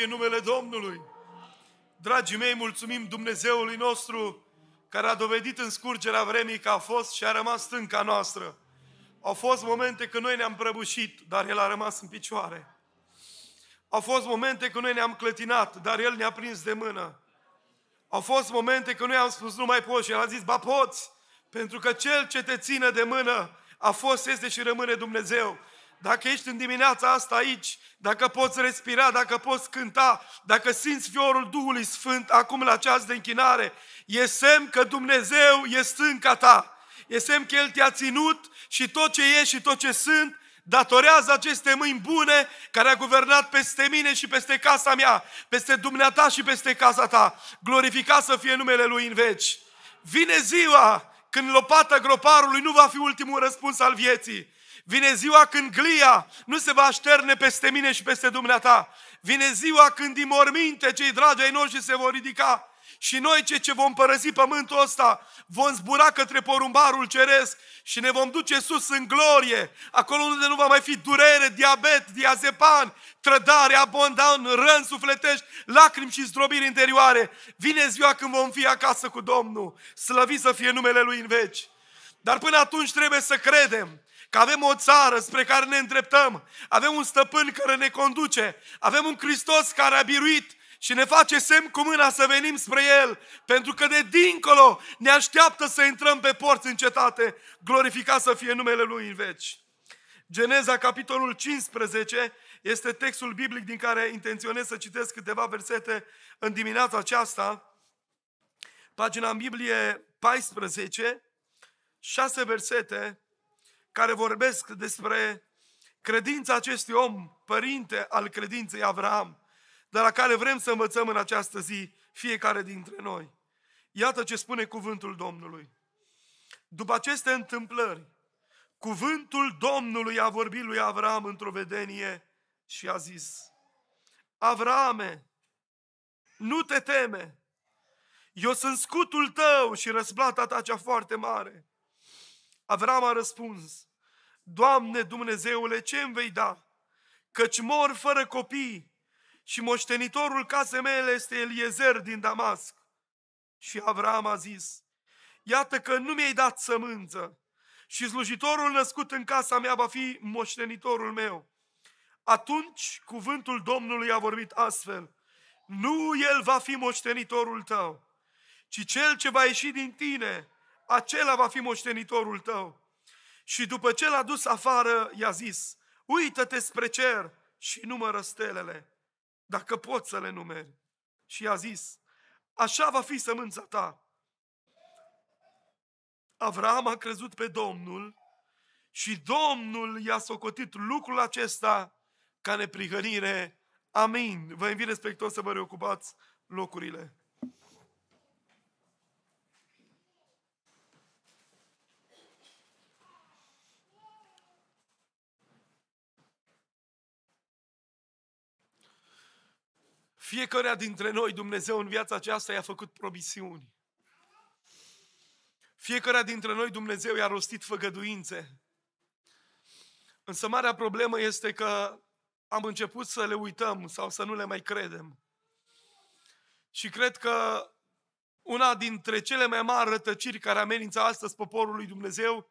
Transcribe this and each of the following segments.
fie numele Domnului. Dragii mei, mulțumim Dumnezeului nostru care a dovedit în scurgerea vremii că a fost și a rămas stânca noastră. Au fost momente când noi ne-am prăbușit, dar El a rămas în picioare. Au fost momente când noi ne-am clătinat, dar El ne-a prins de mână. Au fost momente când noi am spus, nu mai poți, și El a zis, ba poți, pentru că Cel ce te ține de mână a fost, este și rămâne Dumnezeu dacă ești în dimineața asta aici, dacă poți respira, dacă poți cânta, dacă simți fiorul Duhului Sfânt acum la ceas de închinare, e semn că Dumnezeu e stânca ta. E semn că El te-a ținut și tot ce e și tot ce sunt, datorează aceste mâini bune care a guvernat peste mine și peste casa mea, peste dumneata și peste casa ta. Glorificat să fie numele Lui în veci. Vine ziua când lopata groparului nu va fi ultimul răspuns al vieții, Vine ziua când glia nu se va șterne peste mine și peste dumneata. Vine ziua când din morminte cei dragi ai noștri se vor ridica și noi ce, ce vom părăsi pământul ăsta, vom zbura către porumbarul ceresc și ne vom duce sus în glorie, acolo unde nu va mai fi durere, diabet, diazepan, trădare, abondan, răn sufletești, lacrimi și zdrobiri interioare. Vine ziua când vom fi acasă cu Domnul, slăvit să fie numele Lui în veci. Dar până atunci trebuie să credem că avem o țară spre care ne îndreptăm, avem un stăpân care ne conduce, avem un Hristos care a biruit și ne face semn cu mâna să venim spre El, pentru că de dincolo ne așteaptă să intrăm pe porți în cetate, glorificat să fie numele Lui în veci. Geneza, capitolul 15, este textul biblic din care intenționez să citesc câteva versete în dimineața aceasta. Pagina în Biblie 14, 6 versete care vorbesc despre credința acestui om, părinte al credinței Avram, de la care vrem să învățăm în această zi fiecare dintre noi. Iată ce spune cuvântul Domnului. După aceste întâmplări, cuvântul Domnului a vorbit lui Avram într-o vedenie și a zis, Avrame, nu te teme, eu sunt scutul tău și răsplata ta cea foarte mare. Avram a răspuns, Doamne Dumnezeule, ce îmi vei da? Căci mor fără copii și moștenitorul casei mele este Eliezer din Damasc. Și Avram a zis, iată că nu mi-ai dat sămânță și slujitorul născut în casa mea va fi moștenitorul meu. Atunci cuvântul Domnului a vorbit astfel, nu el va fi moștenitorul tău, ci cel ce va ieși din tine, acela va fi moștenitorul tău. Și după ce l-a dus afară, i-a zis, uită-te spre cer și numără stelele, dacă poți să le numeri. Și i-a zis, așa va fi sămânța ta. Avram a crezut pe Domnul și Domnul i-a socotit lucrul acesta ca neprihănire. Amin. Vă invit respectuos să vă reocupați locurile. Fiecarea dintre noi, Dumnezeu în viața aceasta i-a făcut promisiuni. Fiecarea dintre noi, Dumnezeu i-a rostit făgăduințe. Însă marea problemă este că am început să le uităm sau să nu le mai credem. Și cred că una dintre cele mai mari rătăciri care amenință astăzi poporul lui Dumnezeu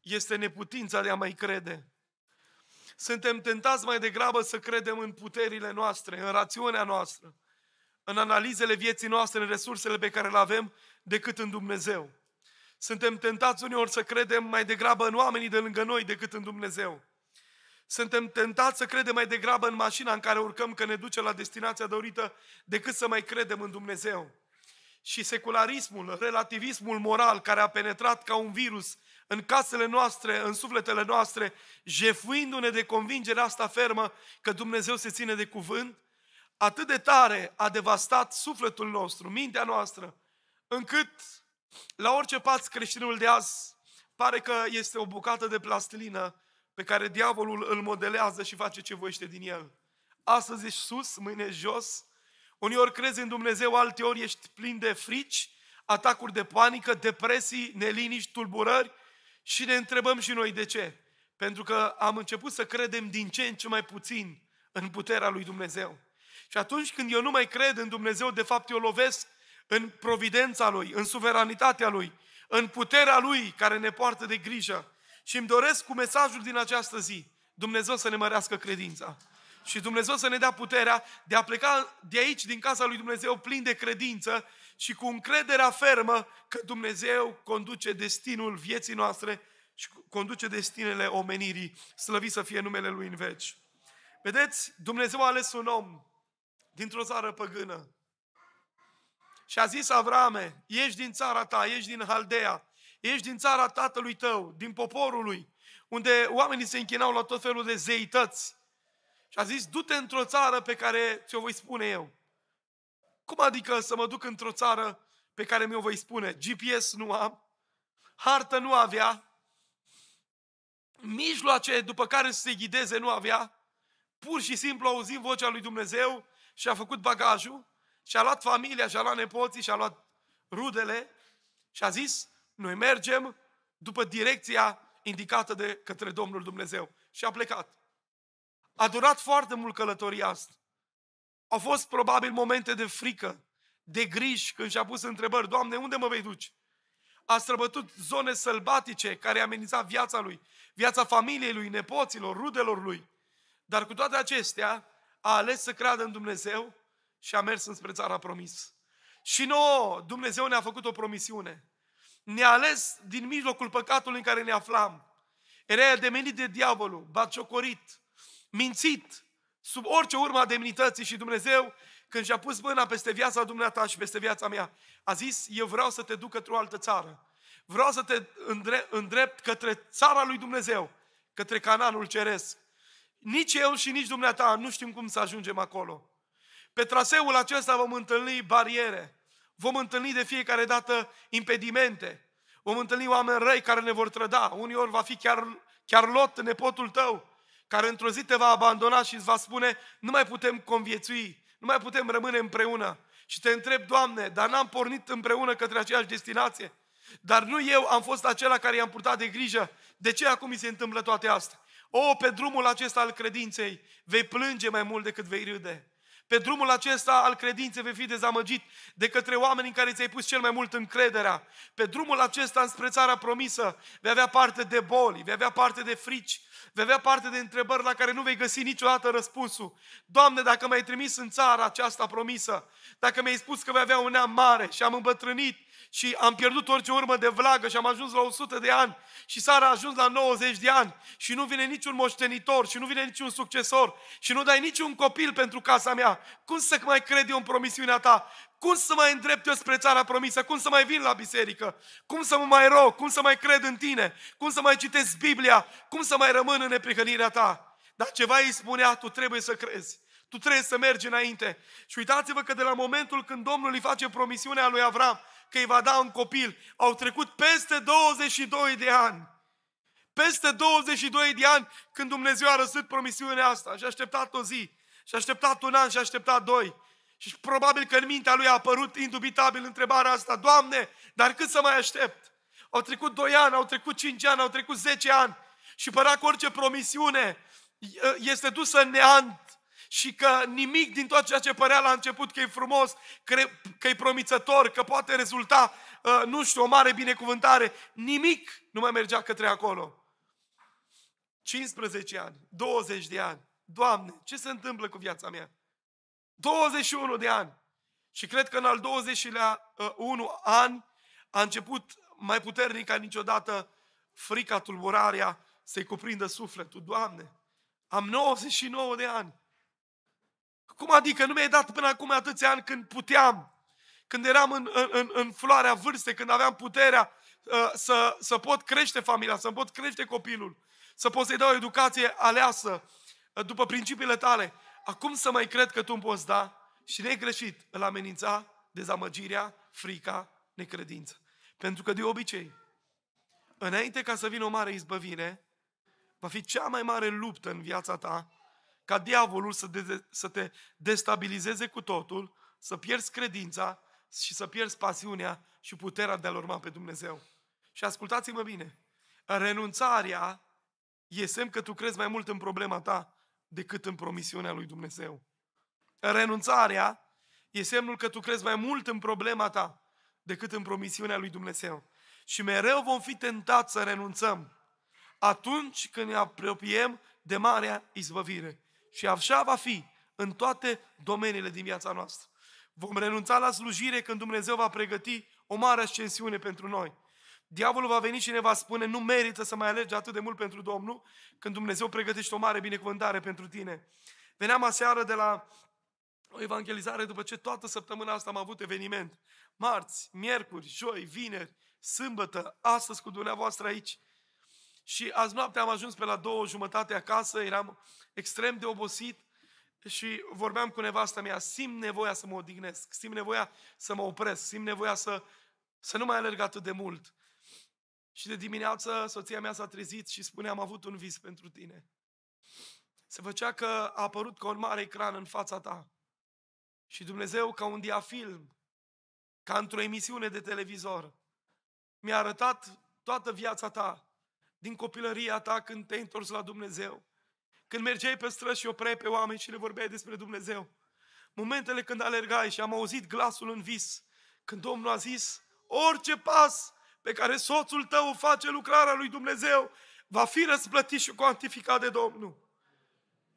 este neputința de a mai crede. Suntem tentați mai degrabă să credem în puterile noastre, în rațiunea noastră, în analizele vieții noastre, în resursele pe care le avem, decât în Dumnezeu. Suntem tentați uneori să credem mai degrabă în oamenii de lângă noi decât în Dumnezeu. Suntem tentați să credem mai degrabă în mașina în care urcăm că ne duce la destinația dorită decât să mai credem în Dumnezeu. Și secularismul, relativismul moral care a penetrat ca un virus în casele noastre, în sufletele noastre, jefuindu-ne de convingerea asta fermă că Dumnezeu se ține de cuvânt, atât de tare a devastat sufletul nostru, mintea noastră, încât la orice pas creștinul de azi pare că este o bucată de plastilină pe care diavolul îl modelează și face ce voiește din el. Astăzi ești sus, mâine ești jos, unii ori crezi în Dumnezeu, ori ești plin de frici, atacuri de panică, depresii, neliniști, tulburări, și ne întrebăm și noi de ce. Pentru că am început să credem din ce în ce mai puțin în puterea lui Dumnezeu. Și atunci când eu nu mai cred în Dumnezeu, de fapt eu lovesc în providența Lui, în suveranitatea Lui, în puterea Lui care ne poartă de grijă. Și îmi doresc cu mesajul din această zi, Dumnezeu să ne mărească credința. Și Dumnezeu să ne dea puterea de a pleca de aici, din casa lui Dumnezeu, plin de credință și cu încrederea fermă că Dumnezeu conduce destinul vieții noastre și conduce destinele omenirii. Slăvit să fie numele Lui în veci. Vedeți, Dumnezeu a ales un om dintr-o țară păgână și a zis Avrame, ești din țara ta, ești din Haldea, ești din țara tatălui tău, din poporul lui, unde oamenii se închinau la tot felul de zeități. Și a zis, du-te într-o țară pe care ți-o voi spune eu. Cum adică să mă duc într-o țară pe care mi-o voi spune? GPS nu am, hartă nu avea, mijloace după care să se ghideze nu avea, pur și simplu auzim vocea lui Dumnezeu și a făcut bagajul și a luat familia, și a luat nepoții, și a luat rudele și a zis, noi mergem după direcția indicată de către Domnul Dumnezeu. Și a plecat. A durat foarte mult călătoria asta. Au fost probabil momente de frică, de griji, când și-a pus întrebări, Doamne, unde mă vei duce? A străbătut zone sălbatice care ameniza viața lui, viața familiei lui, nepoților, rudelor lui. Dar cu toate acestea, a ales să creadă în Dumnezeu și a mers înspre țara promis. Și nouă, Dumnezeu ne-a făcut o promisiune. Ne-a ales din mijlocul păcatului în care ne aflam. Era demenit de diavolul, batjocorit, mințit, sub orice urmă a demnității și Dumnezeu, când și-a pus mâna peste viața dumneata și peste viața mea, a zis, eu vreau să te duc către o altă țară. Vreau să te îndrept, îndrept către țara lui Dumnezeu, către Cananul Ceresc. Nici eu și nici dumneata nu știm cum să ajungem acolo. Pe traseul acesta vom întâlni bariere, vom întâlni de fiecare dată impedimente, vom întâlni oameni răi care ne vor trăda, ori va fi chiar, chiar Lot, nepotul tău, care într-o zi te va abandona și îți va spune nu mai putem conviețui, nu mai putem rămâne împreună. Și te întreb, Doamne, dar n-am pornit împreună către aceeași destinație? Dar nu eu am fost acela care i-am purtat de grijă. De ce acum mi se întâmplă toate astea? O, pe drumul acesta al credinței vei plânge mai mult decât vei râde. Pe drumul acesta al credinței vei fi dezamăgit de către oameni în care ți-ai pus cel mai mult încrederea. Pe drumul acesta spre țara promisă vei avea parte de boli, vei avea parte de frici, vei avea parte de întrebări la care nu vei găsi niciodată răspunsul. Doamne, dacă m-ai trimis în țara aceasta promisă, dacă mi-ai spus că vei avea un neam mare și am îmbătrânit și am pierdut orice urmă de vlagă și am ajuns la 100 de ani și Sara a ajuns la 90 de ani și nu vine niciun moștenitor și nu vine niciun succesor și nu dai niciun copil pentru casa mea, cum să mai cred eu în promisiunea ta? Cum să mai îndrept eu spre țara promisă? Cum să mai vin la biserică? Cum să mă mai rog? Cum să mai cred în tine? Cum să mai citesc Biblia? Cum să mai rămân în neprihănirea ta? Dar ceva îi spunea, tu trebuie să crezi. Tu trebuie să mergi înainte. Și uitați-vă că de la momentul când Domnul îi face promisiunea lui Avram că îi va da un copil, au trecut peste 22 de ani. Peste 22 de ani când Dumnezeu a răsut promisiunea asta și a așteptat o zi, și a așteptat un an, și a așteptat doi. Și probabil că în mintea lui a apărut indubitabil întrebarea asta, Doamne, dar cât să mai aștept? Au trecut 2 ani, au trecut 5 ani, au trecut 10 ani și părea că orice promisiune este dusă în neant și că nimic din tot ceea ce părea la început că e frumos, că e promițător, că poate rezulta, ă, nu știu, o mare binecuvântare, nimic nu mai mergea către acolo. 15 ani, 20 de ani, Doamne, ce se întâmplă cu viața mea? 21 de ani. Și cred că în al 21 ă, an a început mai puternic ca niciodată frica, tulburarea, să-i cuprindă sufletul. Doamne, am 99 de ani. Cum adică nu mi-ai dat până acum atâția ani când puteam, când eram în, în, în floarea vârstei, când aveam puterea uh, să, să pot crește familia, să pot crește copilul, să pot să-i dau o educație aleasă uh, după principiile tale. Acum să mai cred că tu îmi poți da? Și ne greșit, în amenința dezamăgirea, frica, necredință. Pentru că de obicei, înainte ca să vină o mare izbăvire, va fi cea mai mare luptă în viața ta ca diavolul să, de, să te destabilizeze cu totul, să pierzi credința și să pierzi pasiunea și puterea de a-L urma pe Dumnezeu. Și ascultați-mă bine, renunțarea e semn că tu crezi mai mult în problema ta decât în promisiunea lui Dumnezeu. Renunțarea e semnul că tu crezi mai mult în problema ta decât în promisiunea lui Dumnezeu. Și mereu vom fi tentați să renunțăm atunci când ne apropiem de marea izbăvire. Și așa va fi în toate domeniile din viața noastră. Vom renunța la slujire când Dumnezeu va pregăti o mare ascensiune pentru noi. Diavolul va veni și ne va spune, nu merită să mai alegi atât de mult pentru Domnul, când Dumnezeu pregătește o mare binecuvântare pentru tine. Veneam aseară de la o evangelizare după ce toată săptămâna asta am avut eveniment. Marți, miercuri, joi, vineri, sâmbătă, astăzi cu dumneavoastră aici. Și azi noapte am ajuns pe la două jumătate acasă, eram extrem de obosit și vorbeam cu nevasta mea, simt nevoia să mă odihnesc, simt nevoia să mă opresc, simt nevoia să, să nu mai alerg atât de mult. Și de dimineață soția mea s-a trezit și spune, am avut un vis pentru tine. Se făcea că a apărut ca un mare ecran în fața ta. Și Dumnezeu, ca un diafilm, ca într-o emisiune de televizor, mi-a arătat toată viața ta din copilăria ta când te-ai întors la Dumnezeu. Când mergeai pe străzi și opreai pe oameni și le vorbeai despre Dumnezeu. Momentele când alergai și am auzit glasul în vis, când Domnul a zis, orice pas pe care soțul tău o face lucrarea lui Dumnezeu, va fi răsplătit și cuantificat de Domnul.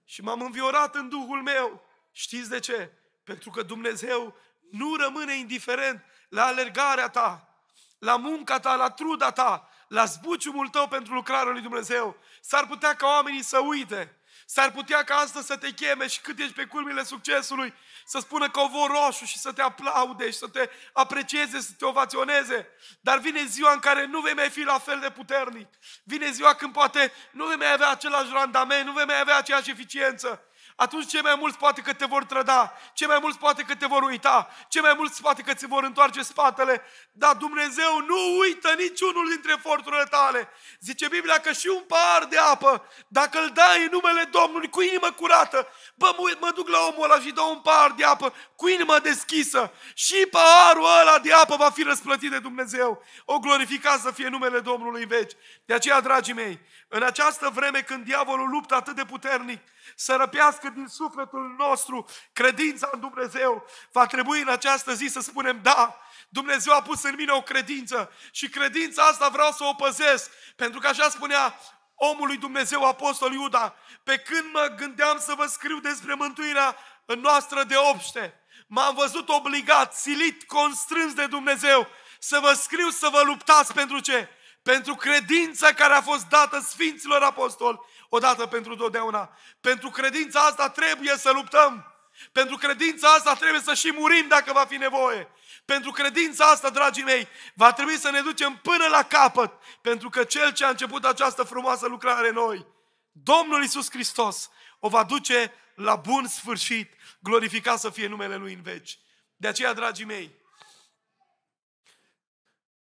Și m-am înviorat în Duhul meu. Știți de ce? Pentru că Dumnezeu nu rămâne indiferent la alergarea ta, la munca ta, la truda ta, la zbuciumul tău pentru lucrarea lui Dumnezeu. S-ar putea ca oamenii să uite. S-ar putea ca astăzi să te cheme și cât ești pe culmile succesului, să spună că covor roșu și să te aplaude și să te aprecieze, să te ovaționeze. Dar vine ziua în care nu vei mai fi la fel de puternic. Vine ziua când poate nu vei mai avea același randament, nu vei mai avea aceeași eficiență atunci cei mai mulți poate că te vor trăda, cei mai mulți poate că te vor uita, cei mai mulți poate că ți vor întoarce spatele, dar Dumnezeu nu uită niciunul dintre eforturile tale. Zice Biblia că și un pahar de apă, dacă îl dai în numele Domnului cu inimă curată, bă, mă, mă duc la omul ăla și dau un pahar de apă cu inima deschisă și paharul ăla de apă va fi răsplătit de Dumnezeu. O glorificat să fie numele Domnului în veci. De aceea, dragii mei, în această vreme când diavolul luptă atât de puternic, să răpească din sufletul nostru credința în Dumnezeu, va trebui în această zi să spunem da, Dumnezeu a pus în mine o credință și credința asta vreau să o păzesc, pentru că așa spunea omului Dumnezeu Apostol Iuda, pe când mă gândeam să vă scriu despre mântuirea noastră de obște, m-am văzut obligat, silit, constrâns de Dumnezeu să vă scriu să vă luptați pentru ce? Pentru credința care a fost dată Sfinților Apostoli odată pentru totdeauna. Pentru credința asta trebuie să luptăm. Pentru credința asta trebuie să și murim dacă va fi nevoie. Pentru credința asta, dragii mei, va trebui să ne ducem până la capăt. Pentru că Cel ce a început această frumoasă lucrare noi, Domnul Isus Hristos, o va duce la bun sfârșit, glorificat să fie numele Lui în veci. De aceea, dragii mei,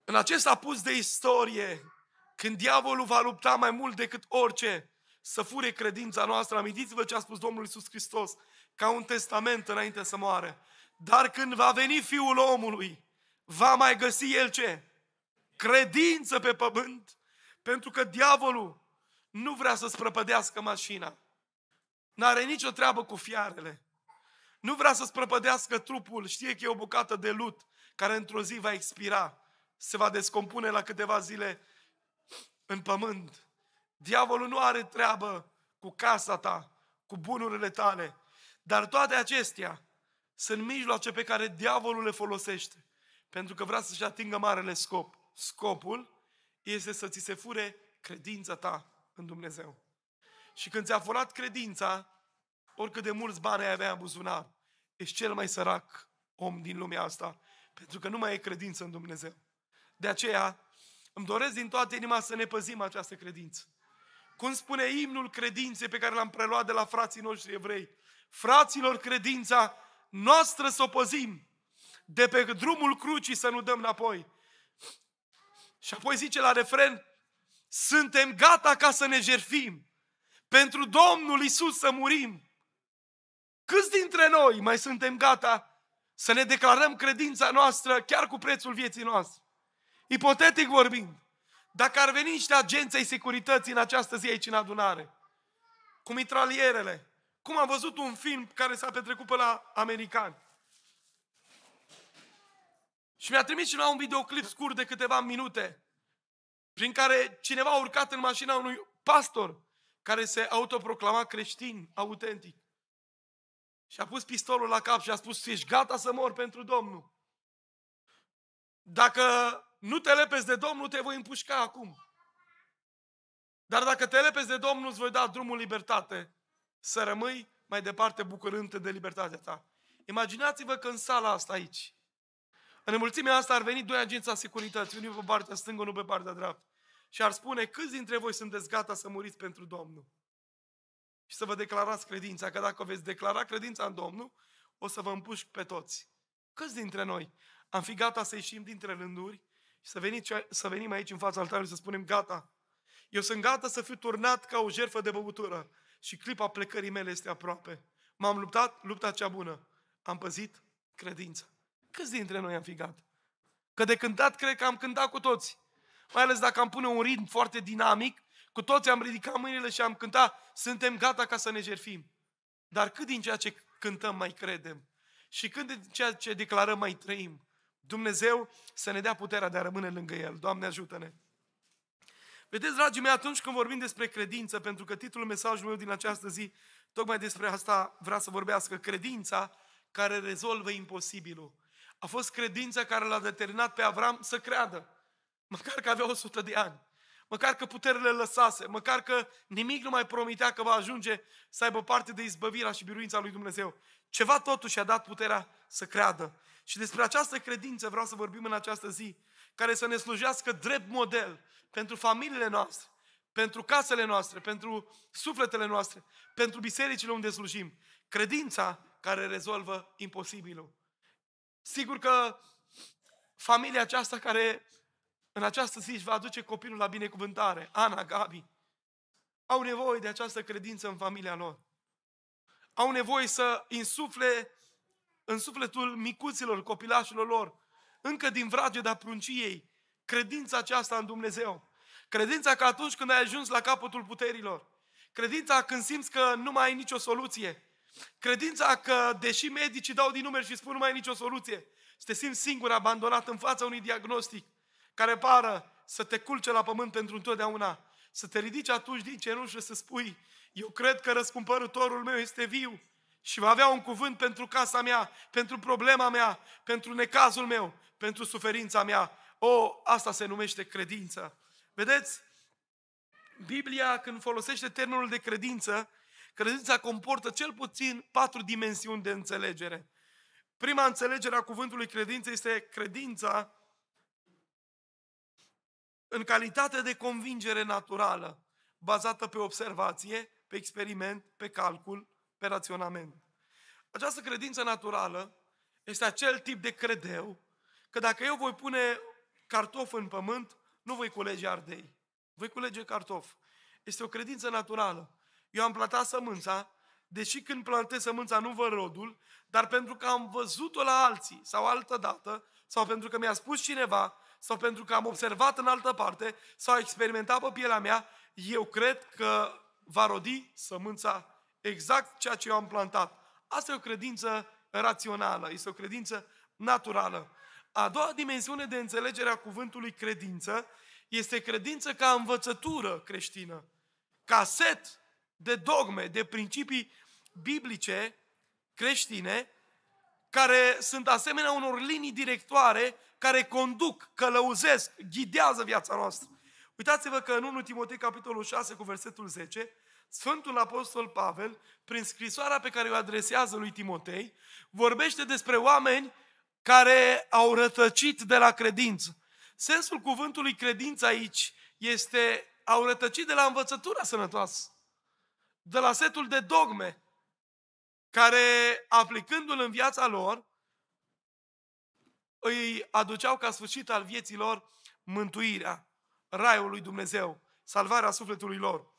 în acest apus de istorie, când diavolul va lupta mai mult decât orice, să fure credința noastră. Amintiți-vă ce a spus Domnul Iisus Hristos, ca un testament înainte să moară. Dar când va veni Fiul omului, va mai găsi El ce? Credință pe pământ, pentru că diavolul nu vrea să-ți prăpădească mașina. N-are nicio treabă cu fiarele. Nu vrea să-ți prăpădească trupul, știe că e o bucată de lut care într-o zi va expira, se va descompune la câteva zile în pământ. Diavolul nu are treabă cu casa ta, cu bunurile tale, dar toate acestea sunt mijloace pe care diavolul le folosește, pentru că vrea să-și atingă marele scop. Scopul este să ți se fure credința ta în Dumnezeu. Și când ți-a furat credința, oricât de mulți bani ai avea în buzunar, ești cel mai sărac om din lumea asta, pentru că nu mai e credință în Dumnezeu. De aceea, îmi doresc din toată inima să ne păzim această credință. Cum spune imnul credinței pe care l-am preluat de la frații noștri evrei. Fraților, credința noastră să o păzim, de pe drumul crucii să nu dăm înapoi. Și apoi zice la refren, suntem gata ca să ne jerfim, pentru Domnul Isus să murim. Câți dintre noi mai suntem gata să ne declarăm credința noastră chiar cu prețul vieții noastre? Ipotetic vorbind, dacă ar veni niște agenți ai securității în această zi aici în adunare, cu mitralierele, cum am văzut un film care s-a petrecut pe la americani. Și mi-a trimis la un videoclip scurt de câteva minute, prin care cineva a urcat în mașina unui pastor care se autoproclama creștin, autentic. Și a pus pistolul la cap și a spus, ești gata să mor pentru Domnul. Dacă nu te lepezi de Domnul, te voi împușca acum. Dar dacă te lepezi de Domnul, îți voi da drumul libertate. Să rămâi mai departe bucurând te de libertatea ta. Imaginați-vă că în sala asta aici, în mulțimea asta ar veni doi agenți a securității, unul pe partea stângă, unul pe partea dreaptă. Și ar spune, câți dintre voi sunteți gata să muriți pentru Domnul? Și să vă declarați credința, că dacă veți declara credința în Domnul, o să vă împușc pe toți. Câți dintre noi am fi gata să ieșim dintre rânduri și să, veniți, să venim aici în fața altarului să spunem, gata, eu sunt gata să fiu turnat ca o jerfă de băutură. Și clipa plecării mele este aproape. M-am luptat, lupta cea bună. Am păzit credința. Câți dintre noi am fi gata? Că de cântat, cred că am cântat cu toți. Mai ales dacă am pune un ritm foarte dinamic, cu toți am ridicat mâinile și am cântat, suntem gata ca să ne jerfim. Dar cât din ceea ce cântăm mai credem? Și cât din ceea ce declarăm mai trăim? Dumnezeu să ne dea puterea de a rămâne lângă El. Doamne, ajută-ne! Vedeți, dragii mei, atunci când vorbim despre credință, pentru că titlul mesajului meu din această zi, tocmai despre asta vrea să vorbească, credința care rezolvă imposibilul. A fost credința care l-a determinat pe Avram să creadă, măcar că avea 100 de ani, măcar că puterile lăsase, măcar că nimic nu mai promitea că va ajunge să aibă parte de izbăvirea și biruința lui Dumnezeu. Ceva totuși a dat puterea să creadă. Și despre această credință vreau să vorbim în această zi, care să ne slujească drept model pentru familiile noastre, pentru casele noastre, pentru sufletele noastre, pentru bisericile unde slujim. Credința care rezolvă imposibilul. Sigur că familia aceasta care în această zi își va aduce copilul la binecuvântare, Ana, Gabi, au nevoie de această credință în familia lor. Au nevoie să insufle în sufletul micuților, copilașilor lor, încă din vrageda prunciei, credința aceasta în Dumnezeu. Credința că atunci când ai ajuns la capătul puterilor, credința când simți că nu mai ai nicio soluție, credința că, deși medicii dau din numeri și spun nu mai ai nicio soluție, să te simți singur, abandonat în fața unui diagnostic care pară să te culce la pământ pentru întotdeauna, să te ridici atunci din cenușă să spui, eu cred că răscumpărătorul meu este viu, și va avea un cuvânt pentru casa mea, pentru problema mea, pentru necazul meu, pentru suferința mea. O, asta se numește credință. Vedeți? Biblia, când folosește termenul de credință, credința comportă cel puțin patru dimensiuni de înțelegere. Prima înțelegere a cuvântului credință este credința în calitate de convingere naturală, bazată pe observație, pe experiment, pe calcul, pe raționament. Această credință naturală este acel tip de credeu că dacă eu voi pune cartof în pământ, nu voi culege ardei, voi culege cartof. Este o credință naturală. Eu am plantat sămânța, deși când plantez sămânța nu văd rodul, dar pentru că am văzut-o la alții sau altă dată, sau pentru că mi-a spus cineva, sau pentru că am observat în altă parte, sau experimentat pe pielea mea, eu cred că va rodi sămânța exact ceea ce eu am plantat. Asta e o credință rațională, este o credință naturală. A doua dimensiune de înțelegere a cuvântului credință este credință ca învățătură creștină, ca set de dogme, de principii biblice creștine, care sunt asemenea unor linii directoare care conduc, călăuzesc, ghidează viața noastră. Uitați-vă că în 1 Timotei capitolul 6 cu versetul 10 Sfântul Apostol Pavel, prin scrisoarea pe care o adresează lui Timotei, vorbește despre oameni care au rătăcit de la credință. Sensul cuvântului credință aici este au rătăcit de la învățătura sănătoasă, de la setul de dogme, care, aplicându-l în viața lor, îi aduceau ca sfârșit al vieților mântuirea, raiul lui Dumnezeu, salvarea sufletului lor.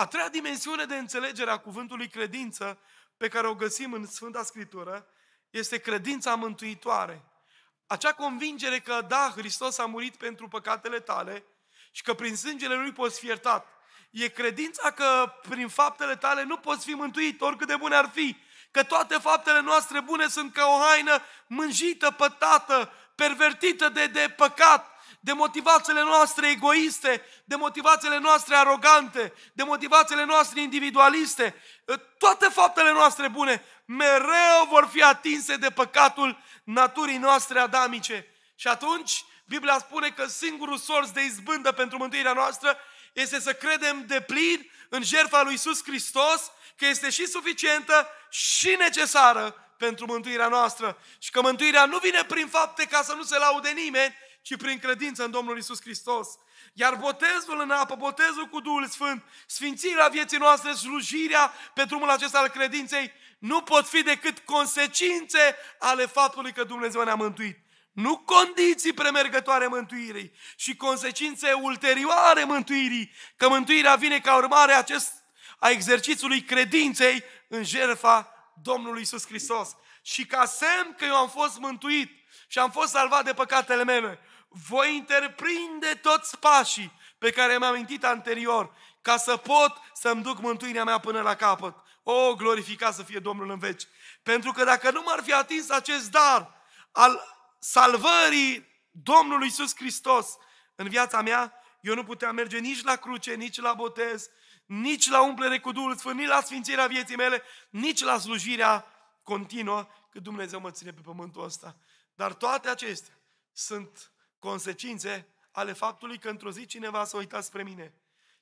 A treia dimensiune de înțelegere a cuvântului credință pe care o găsim în Sfânta Scriptură este credința mântuitoare. Acea convingere că, da, Hristos a murit pentru păcatele tale și că prin sângele Lui poți fi iertat. E credința că prin faptele tale nu poți fi mântuit, oricât de bune ar fi. Că toate faptele noastre bune sunt ca o haină mânjită, pătată, pervertită de, de păcat de motivațiile noastre egoiste, de motivațiile noastre arogante, de motivațiile noastre individualiste, toate faptele noastre bune mereu vor fi atinse de păcatul naturii noastre adamice. Și atunci, Biblia spune că singurul sorț de izbândă pentru mântuirea noastră este să credem de plin în jertfa lui Iisus Hristos, că este și suficientă și necesară pentru mântuirea noastră. Și că mântuirea nu vine prin fapte ca să nu se laude nimeni, ci prin credință în Domnul Isus Hristos. Iar botezul în apă, botezul cu Duhul Sfânt, sfințirea vieții noastre, slujirea pe drumul acesta al credinței, nu pot fi decât consecințe ale faptului că Dumnezeu ne-a mântuit. Nu condiții premergătoare mântuirii și consecințe ulterioare mântuirii, că mântuirea vine ca urmare acest, a exercițiului credinței în jertfa Domnului Isus Hristos. Și ca semn că eu am fost mântuit și am fost salvat de păcatele mele, voi întreprinde toți pașii pe care mi-am amintit anterior, ca să pot să-mi duc mântuirea mea până la capăt. O, glorificat să fie Domnul în veci! Pentru că dacă nu m-ar fi atins acest dar al salvării Domnului Iisus Hristos în viața mea, eu nu puteam merge nici la cruce, nici la botez, nici la umplere cu Duhul Sfânt, nici la sfințirea vieții mele, nici la slujirea continuă, că Dumnezeu mă ține pe pământul ăsta. Dar toate acestea sunt consecințe ale faptului că într-o zi cineva s-a uitat spre mine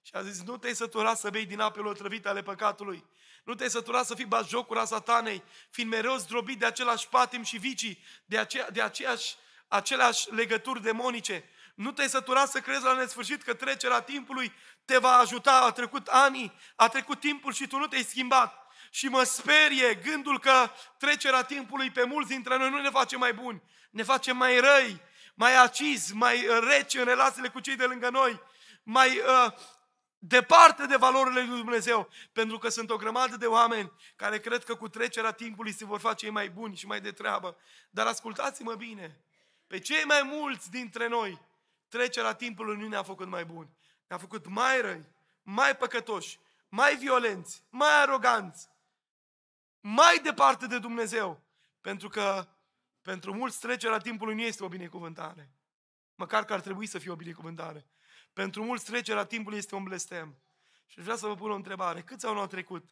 și a zis, nu te-ai sătura să bei din apele otrăvite ale păcatului. Nu te-ai sătura să fii bazjocura satanei, fiind mereu zdrobit de același patim și vicii, de, ace- de aceeași, aceleași legături demonice. Nu te-ai sătura să crezi la nesfârșit că trecerea timpului te va ajuta. A trecut ani, a trecut timpul și tu nu te-ai schimbat. Și mă sperie gândul că trecerea timpului pe mulți dintre noi nu ne face mai buni, ne face mai răi, mai acizi, mai uh, reci în relațiile cu cei de lângă noi, mai uh, departe de valorile lui Dumnezeu, pentru că sunt o grămadă de oameni care cred că cu trecerea timpului se vor face ei mai buni și mai de treabă. Dar ascultați-mă bine, pe cei mai mulți dintre noi, trecerea timpului nu ne-a făcut mai buni, ne-a făcut mai răi, mai păcătoși, mai violenți, mai aroganți, mai departe de Dumnezeu, pentru că pentru mulți trecerea timpului nu este o binecuvântare. Măcar că ar trebui să fie o binecuvântare. Pentru mulți trecerea timpului este un blestem. Și vreau să vă pun o întrebare. Câți ani au trecut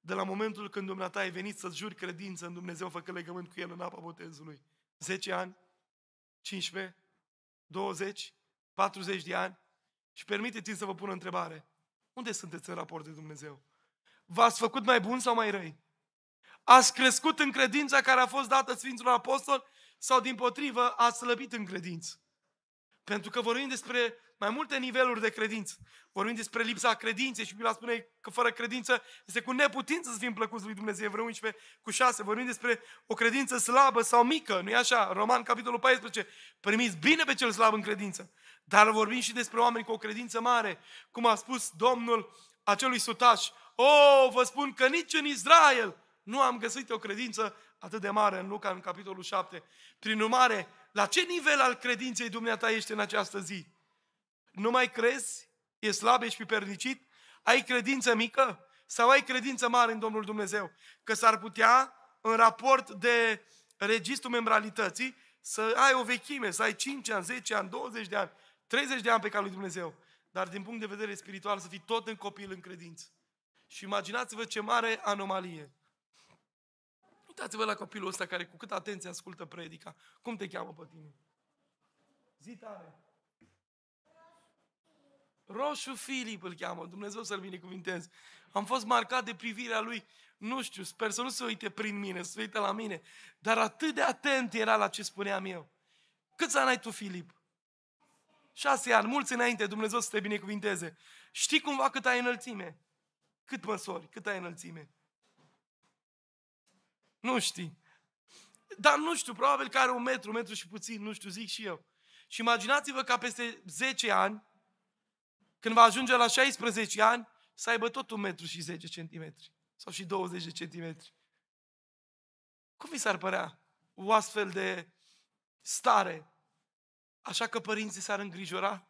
de la momentul când dumneata ai venit să-ți juri credință în Dumnezeu făcând legământ cu El în apa botezului? 10 ani? 15? 20? 40 de ani? Și permiteți-mi să vă pun o întrebare. Unde sunteți în raport de Dumnezeu? V-ați făcut mai bun sau mai răi? Ați crescut în credința care a fost dată Sfinților apostol sau din potrivă ați slăbit în credință? Pentru că vorbim despre mai multe niveluri de credință. Vorbim despre lipsa credinței și Biblia spune că fără credință este cu neputință să fim plăcuți lui Dumnezeu. Evreu 11 cu 6. Vorbim despre o credință slabă sau mică, nu e așa? Roman capitolul 14. Primiți bine pe cel slab în credință. Dar vorbim și despre oameni cu o credință mare, cum a spus Domnul acelui sutaș. O, oh, vă spun că nici în Israel nu am găsit o credință atât de mare în Luca, în capitolul 7. Prin urmare, la ce nivel al credinței dumneata ești în această zi? Nu mai crezi? E slab, ești pipernicit? Ai credință mică? Sau ai credință mare în Domnul Dumnezeu? Că s-ar putea, în raport de registru membralității, să ai o vechime, să ai 5 ani, 10 ani, 20 de ani, 30 de ani pe calea lui Dumnezeu. Dar din punct de vedere spiritual să fii tot în copil în credință. Și imaginați-vă ce mare anomalie. Uitați-vă la copilul ăsta care cu cât atenție ascultă predica. Cum te cheamă pe tine? Zi tare. Roșu Filip îl cheamă, Dumnezeu să-l binecuvintez. Am fost marcat de privirea lui, nu știu, sper să nu se uite prin mine, să se uite la mine, dar atât de atent era la ce spuneam eu. Câți ani ai tu, Filip? Șase ani, mulți înainte, Dumnezeu să te binecuvinteze. Știi cumva cât ai înălțime? Cât măsori, cât ai înălțime? Nu știi. Dar nu știu, probabil că are un metru, un metru și puțin, nu știu, zic și eu. Și imaginați-vă ca peste 10 ani, când va ajunge la 16 ani, să aibă tot un metru și 10 centimetri. Sau și 20 de centimetri. Cum vi s-ar părea o astfel de stare? Așa că părinții s-ar îngrijora?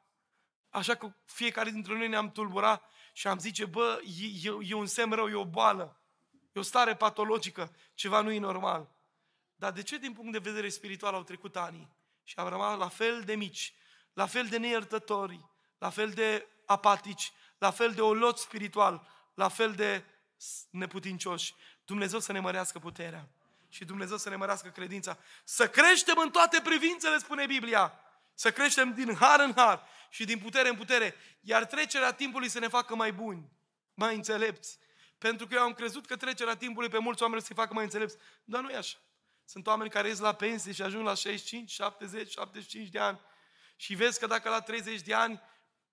Așa că fiecare dintre noi ne-am tulbura și am zice, bă, e, e, e un semn rău, e o boală. E o stare patologică, ceva nu e normal. Dar de ce din punct de vedere spiritual au trecut ani și au rămas la fel de mici, la fel de neiertători, la fel de apatici, la fel de olot spiritual, la fel de neputincioși. Dumnezeu să ne mărească puterea și Dumnezeu să ne mărească credința. Să creștem în toate privințele, spune Biblia. Să creștem din har în har și din putere în putere. Iar trecerea timpului să ne facă mai buni, mai înțelepți, pentru că eu am crezut că trecerea timpului pe mulți oameni să-i facă mai înțelepți. Dar nu e așa. Sunt oameni care ies la pensie și ajung la 65, 70, 75 de ani. Și vezi că dacă la 30 de ani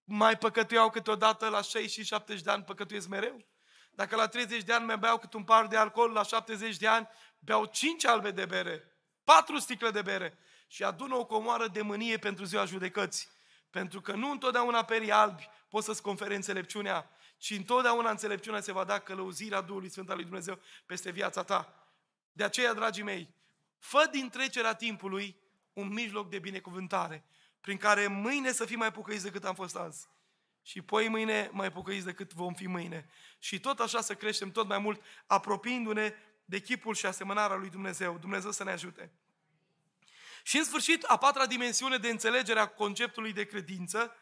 mai păcătuiau câteodată, la 65 70 de ani păcătuiesc mereu. Dacă la 30 de ani mai beau cât un par de alcool, la 70 de ani beau 5 albe de bere, 4 sticle de bere și adună o comoară de mânie pentru ziua judecății. Pentru că nu întotdeauna perii albi poți să-ți conferi înțelepciunea și întotdeauna înțelepciunea se va da călăuzirea Duhului Sfânt al lui Dumnezeu peste viața ta. De aceea, dragii mei, fă din trecerea timpului un mijloc de binecuvântare, prin care mâine să fii mai pucăiți decât am fost azi. Și poi mâine mai pucăiți decât vom fi mâine. Și tot așa să creștem tot mai mult, apropiindu-ne de chipul și asemănarea lui Dumnezeu. Dumnezeu să ne ajute. Și în sfârșit, a patra dimensiune de înțelegere a conceptului de credință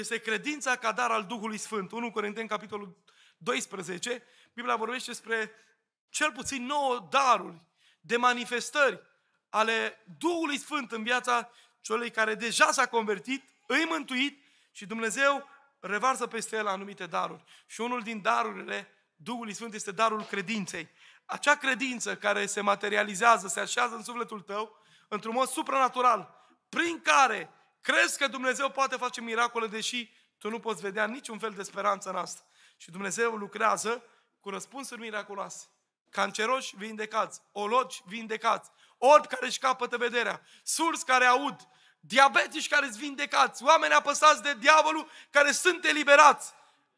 este credința ca dar al Duhului Sfânt. 1 Corinteni, capitolul 12, Biblia vorbește despre cel puțin nouă daruri de manifestări ale Duhului Sfânt în viața celui care deja s-a convertit, îi mântuit și Dumnezeu revarsă peste el anumite daruri. Și unul din darurile Duhului Sfânt este darul credinței. Acea credință care se materializează, se așează în sufletul tău, într-un mod supranatural, prin care Crezi că Dumnezeu poate face miracole, deși tu nu poți vedea niciun fel de speranță în asta. Și Dumnezeu lucrează cu răspunsuri miraculoase. Canceroși vindecați, ologi vindecați, orbi care își capătă vederea, surs care aud, diabetici care sunt vindecați, oameni apăsați de diavolul care sunt eliberați,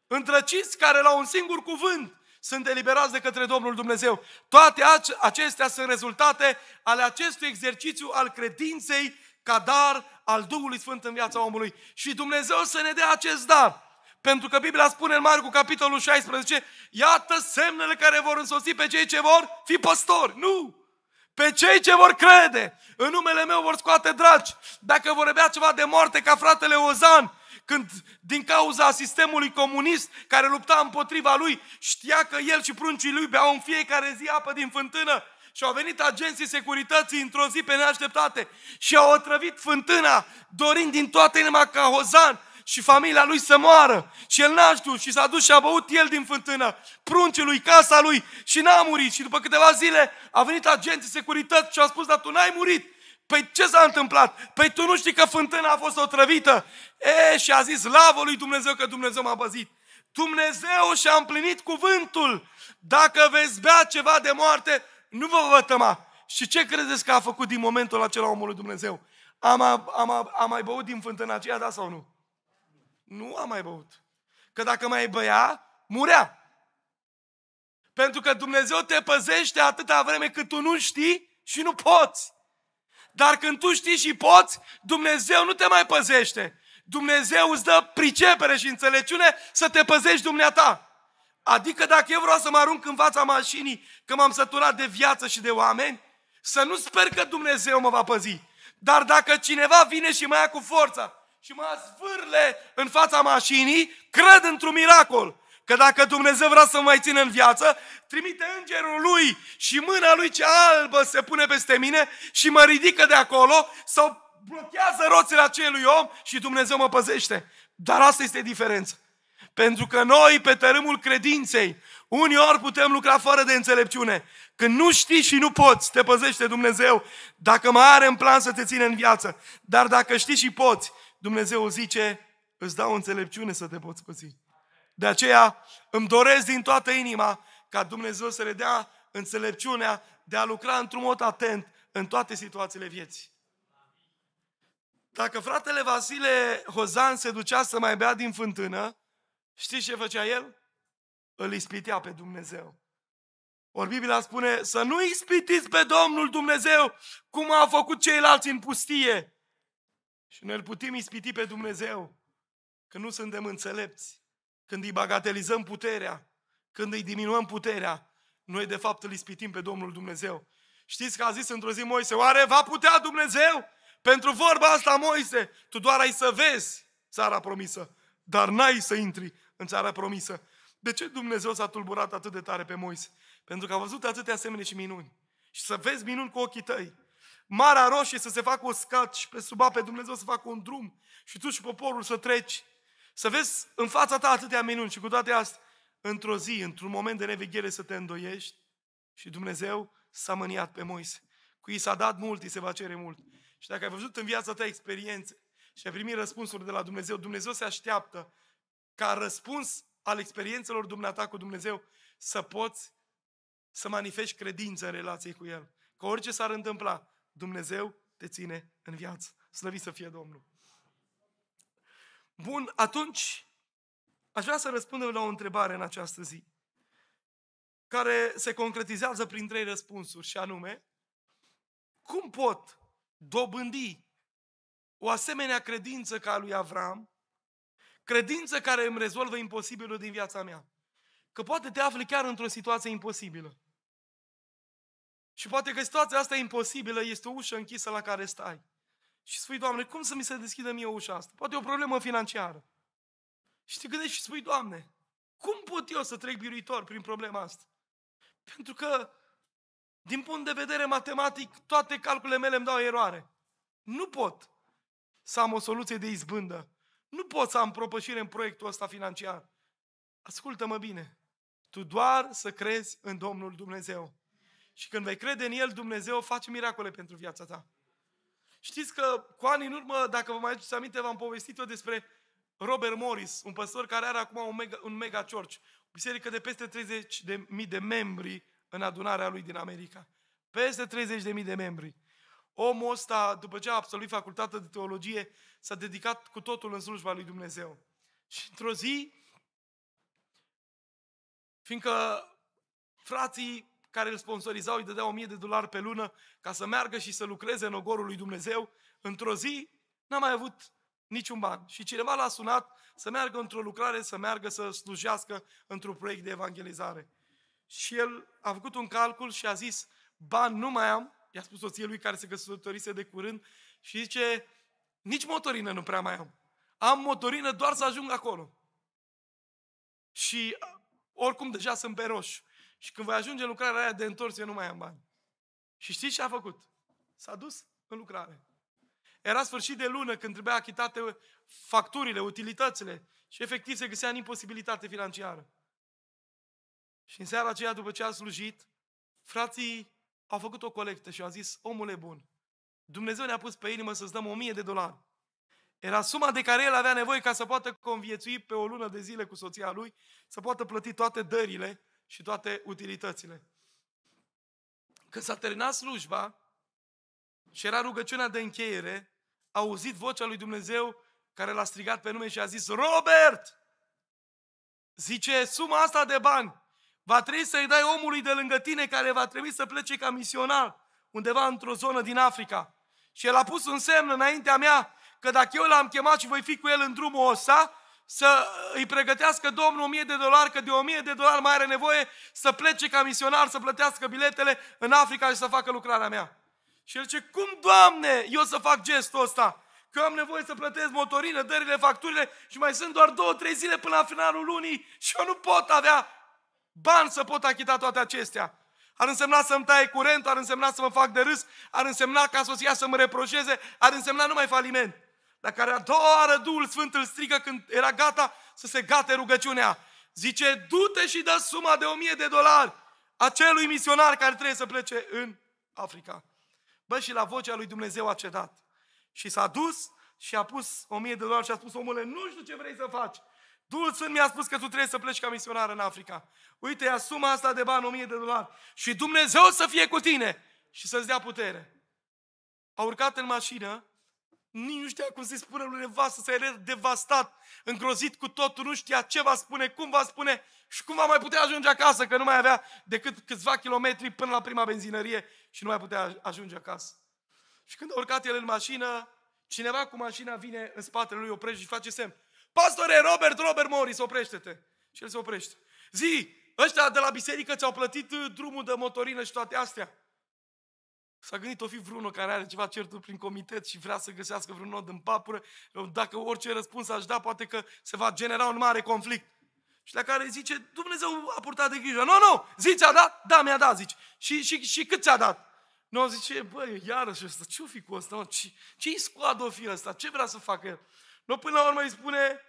întrăciți care la un singur cuvânt sunt eliberați de către Domnul Dumnezeu. Toate acestea sunt rezultate ale acestui exercițiu al credinței ca dar al Duhului Sfânt în viața omului. Și Dumnezeu să ne dea acest dar. Pentru că Biblia spune în Marcu, capitolul 16, iată semnele care vor însoți pe cei ce vor fi păstori. Nu! Pe cei ce vor crede, în numele meu vor scoate dragi. Dacă vor ceva de moarte ca fratele Ozan, când din cauza sistemului comunist care lupta împotriva lui, știa că el și pruncii lui beau în fiecare zi apă din fântână, și au venit agenții securității într-o zi pe neașteptate și au otrăvit fântâna, dorind din toată inima ca Hozan și familia lui să moară. Și el n-a știut și s-a dus și a băut el din fântână, pruncii lui, casa lui și n-a murit. Și după câteva zile a venit agenții securități și a spus, dar tu n-ai murit. Păi ce s-a întâmplat? Păi tu nu știi că fântâna a fost otrăvită? E, și a zis, lavă lui Dumnezeu că Dumnezeu m-a băzit. Dumnezeu și-a împlinit cuvântul. Dacă veți bea ceva de moarte, nu vă tăma. Și ce credeți că a făcut din momentul acela omul lui Dumnezeu? Am, am, am mai băut din fântâna aceea, da sau nu? Nu a mai băut. Că dacă mai băia, murea. Pentru că Dumnezeu te păzește atâta vreme cât tu nu știi și nu poți. Dar când tu știi și poți, Dumnezeu nu te mai păzește. Dumnezeu îți dă pricepere și înțelepciune să te păzești dumneata. Adică dacă eu vreau să mă arunc în fața mașinii că m-am săturat de viață și de oameni, să nu sper că Dumnezeu mă va păzi. Dar dacă cineva vine și mă ia cu forța și mă zvârle în fața mașinii, cred într-un miracol. Că dacă Dumnezeu vrea să mă mai țină în viață, trimite îngerul lui și mâna lui cea albă se pune peste mine și mă ridică de acolo sau blochează roțile acelui om și Dumnezeu mă păzește. Dar asta este diferența. Pentru că noi, pe tărâmul credinței, unii ori putem lucra fără de înțelepciune. Când nu știi și nu poți, te păzește Dumnezeu dacă mai are în plan să te ține în viață. Dar dacă știi și poți, Dumnezeu zice, îți dau înțelepciune să te poți păzi. De aceea îmi doresc din toată inima ca Dumnezeu să le dea înțelepciunea de a lucra într-un mod atent în toate situațiile vieții. Dacă fratele Vasile Hozan se ducea să mai bea din fântână, Știți ce făcea el? Îl ispitea pe Dumnezeu. Ori Biblia spune să nu ispitiți pe Domnul Dumnezeu cum a făcut ceilalți în pustie. Și noi îl putem ispiti pe Dumnezeu când nu suntem înțelepți, când îi bagatelizăm puterea, când îi diminuăm puterea, noi de fapt îl ispitim pe Domnul Dumnezeu. Știți că a zis într-o zi Moise, oare va putea Dumnezeu? Pentru vorba asta, Moise, tu doar ai să vezi țara promisă, dar n-ai să intri în țara promisă. De ce Dumnezeu s-a tulburat atât de tare pe Moise? Pentru că a văzut atâtea semne și minuni. Și să vezi minuni cu ochii tăi. Marea Roșie să se facă uscat și pe sub ape Dumnezeu să facă un drum și tu și poporul să treci. Să vezi în fața ta atâtea minuni și cu toate astea, într-o zi, într-un moment de neveghere să te îndoiești și Dumnezeu s-a mâniat pe Moise. Cu i s-a dat mult, i se va cere mult. Și dacă ai văzut în viața ta experiențe și ai primit răspunsuri de la Dumnezeu, Dumnezeu se așteaptă ca răspuns al experiențelor dumneata cu Dumnezeu, să poți să manifesti credință în relație cu El. Că orice s-ar întâmpla, Dumnezeu te ține în viață. Slăvit să fie Domnul! Bun, atunci aș vrea să răspundem la o întrebare în această zi, care se concretizează prin trei răspunsuri, și anume, cum pot dobândi o asemenea credință ca a lui Avram Credință care îmi rezolvă imposibilul din viața mea. Că poate te afli chiar într-o situație imposibilă. Și poate că situația asta imposibilă este o ușă închisă la care stai. Și spui, Doamne, cum să mi se deschidă mie ușa asta? Poate e o problemă financiară. Și te gândești și spui, Doamne, cum pot eu să trec biruitor prin problema asta? Pentru că, din punct de vedere matematic, toate calculele mele îmi dau eroare. Nu pot să am o soluție de izbândă nu pot să am propășire în proiectul ăsta financiar. Ascultă-mă bine. Tu doar să crezi în Domnul Dumnezeu. Și când vei crede în El, Dumnezeu face miracole pentru viața ta. Știți că cu ani în urmă, dacă vă mai aduceți aminte, v-am povestit eu despre Robert Morris, un păstor care are acum un mega, un mega church, o biserică de peste 30.000 de, mii de membri în adunarea lui din America. Peste 30.000 de, mii de membri. Omul ăsta, după ce a absolvit facultatea de teologie, s-a dedicat cu totul în slujba lui Dumnezeu. Și într-o zi, fiindcă frații care îl sponsorizau îi dădeau 1000 de dolari pe lună ca să meargă și să lucreze în ogorul lui Dumnezeu, într-o zi n-a mai avut niciun ban. Și cineva l-a sunat să meargă într-o lucrare, să meargă să slujească într-un proiect de evangelizare. Și el a făcut un calcul și a zis, bani nu mai am, i-a spus soției lui care se căsătorise de curând și zice, nici motorină nu prea mai am. Am motorină doar să ajung acolo. Și uh, oricum deja sunt pe roșu. Și când voi ajunge în lucrarea aia de întors, eu nu mai am bani. Și știți ce a făcut? S-a dus în lucrare. Era sfârșit de lună când trebuia achitate facturile, utilitățile și efectiv se găsea în imposibilitate financiară. Și în seara aceea, după ce a slujit, frații a făcut o colectă și a zis, omule bun, Dumnezeu ne-a pus pe inimă să-ți dăm 1000 de dolari. Era suma de care el avea nevoie ca să poată conviețui pe o lună de zile cu soția lui, să poată plăti toate dările și toate utilitățile. Când s-a terminat slujba și era rugăciunea de încheiere, a auzit vocea lui Dumnezeu care l-a strigat pe nume și a zis, Robert! Zice, suma asta de bani Va trebui să-i dai omului de lângă tine care va trebui să plece ca misionar undeva într-o zonă din Africa. Și el a pus un semn înaintea mea că dacă eu l-am chemat și voi fi cu el în drumul ăsta, să îi pregătească Domnul 1000 de dolari, că de 1000 de dolari mai are nevoie să plece ca misionar, să plătească biletele în Africa și să facă lucrarea mea. Și el zice, cum, Doamne, eu să fac gestul ăsta? Că am nevoie să plătesc motorină, dările, facturile și mai sunt doar două, trei zile până la finalul lunii și eu nu pot avea bani să pot achita toate acestea. Ar însemna să-mi taie curent, ar însemna să mă fac de râs, ar însemna ca soția să mă reproșeze, ar însemna numai faliment. Dar care a doua oară Duhul Sfânt îl strigă când era gata să se gate rugăciunea. Zice, du-te și dă suma de 1000 de dolari acelui misionar care trebuie să plece în Africa. Bă, și la vocea lui Dumnezeu a cedat. Și s-a dus și a pus 1000 de dolari și a spus, omule, nu știu ce vrei să faci, Duhul Sfânt mi-a spus că tu trebuie să pleci ca misionar în Africa. Uite, ia suma asta de bani, 1000 de dolari. Și Dumnezeu să fie cu tine și să-ți dea putere. A urcat în mașină, nici nu știa cum să-i spună lui nevastă, să era devastat, îngrozit cu totul, nu știa ce va spune, cum va spune și cum va mai putea ajunge acasă, că nu mai avea decât câțiva kilometri până la prima benzinărie și nu mai putea ajunge acasă. Și când a urcat el în mașină, cineva cu mașina vine în spatele lui, oprește și face semn. Pastore, Robert, Robert Morris, oprește-te. Și el se oprește. Zi, ăștia de la biserică ți-au plătit uh, drumul de motorină și toate astea. S-a gândit o fi vreunul care are ceva certuri prin comitet și vrea să găsească vreun nod în papură. Dacă orice răspuns aș da, poate că se va genera un mare conflict. Și la care zice, Dumnezeu a purtat de grijă. Nu, no, nu, no, zi, a dat? Da, mi-a dat, zici. Și, și, și cât ți-a dat? Nu, no, zice, băi, iarăși ăsta, ce-o fi cu ăsta? Ce, ce-i scoadă o fi ăsta? Ce vrea să facă el? Nu până la urmă îi spune,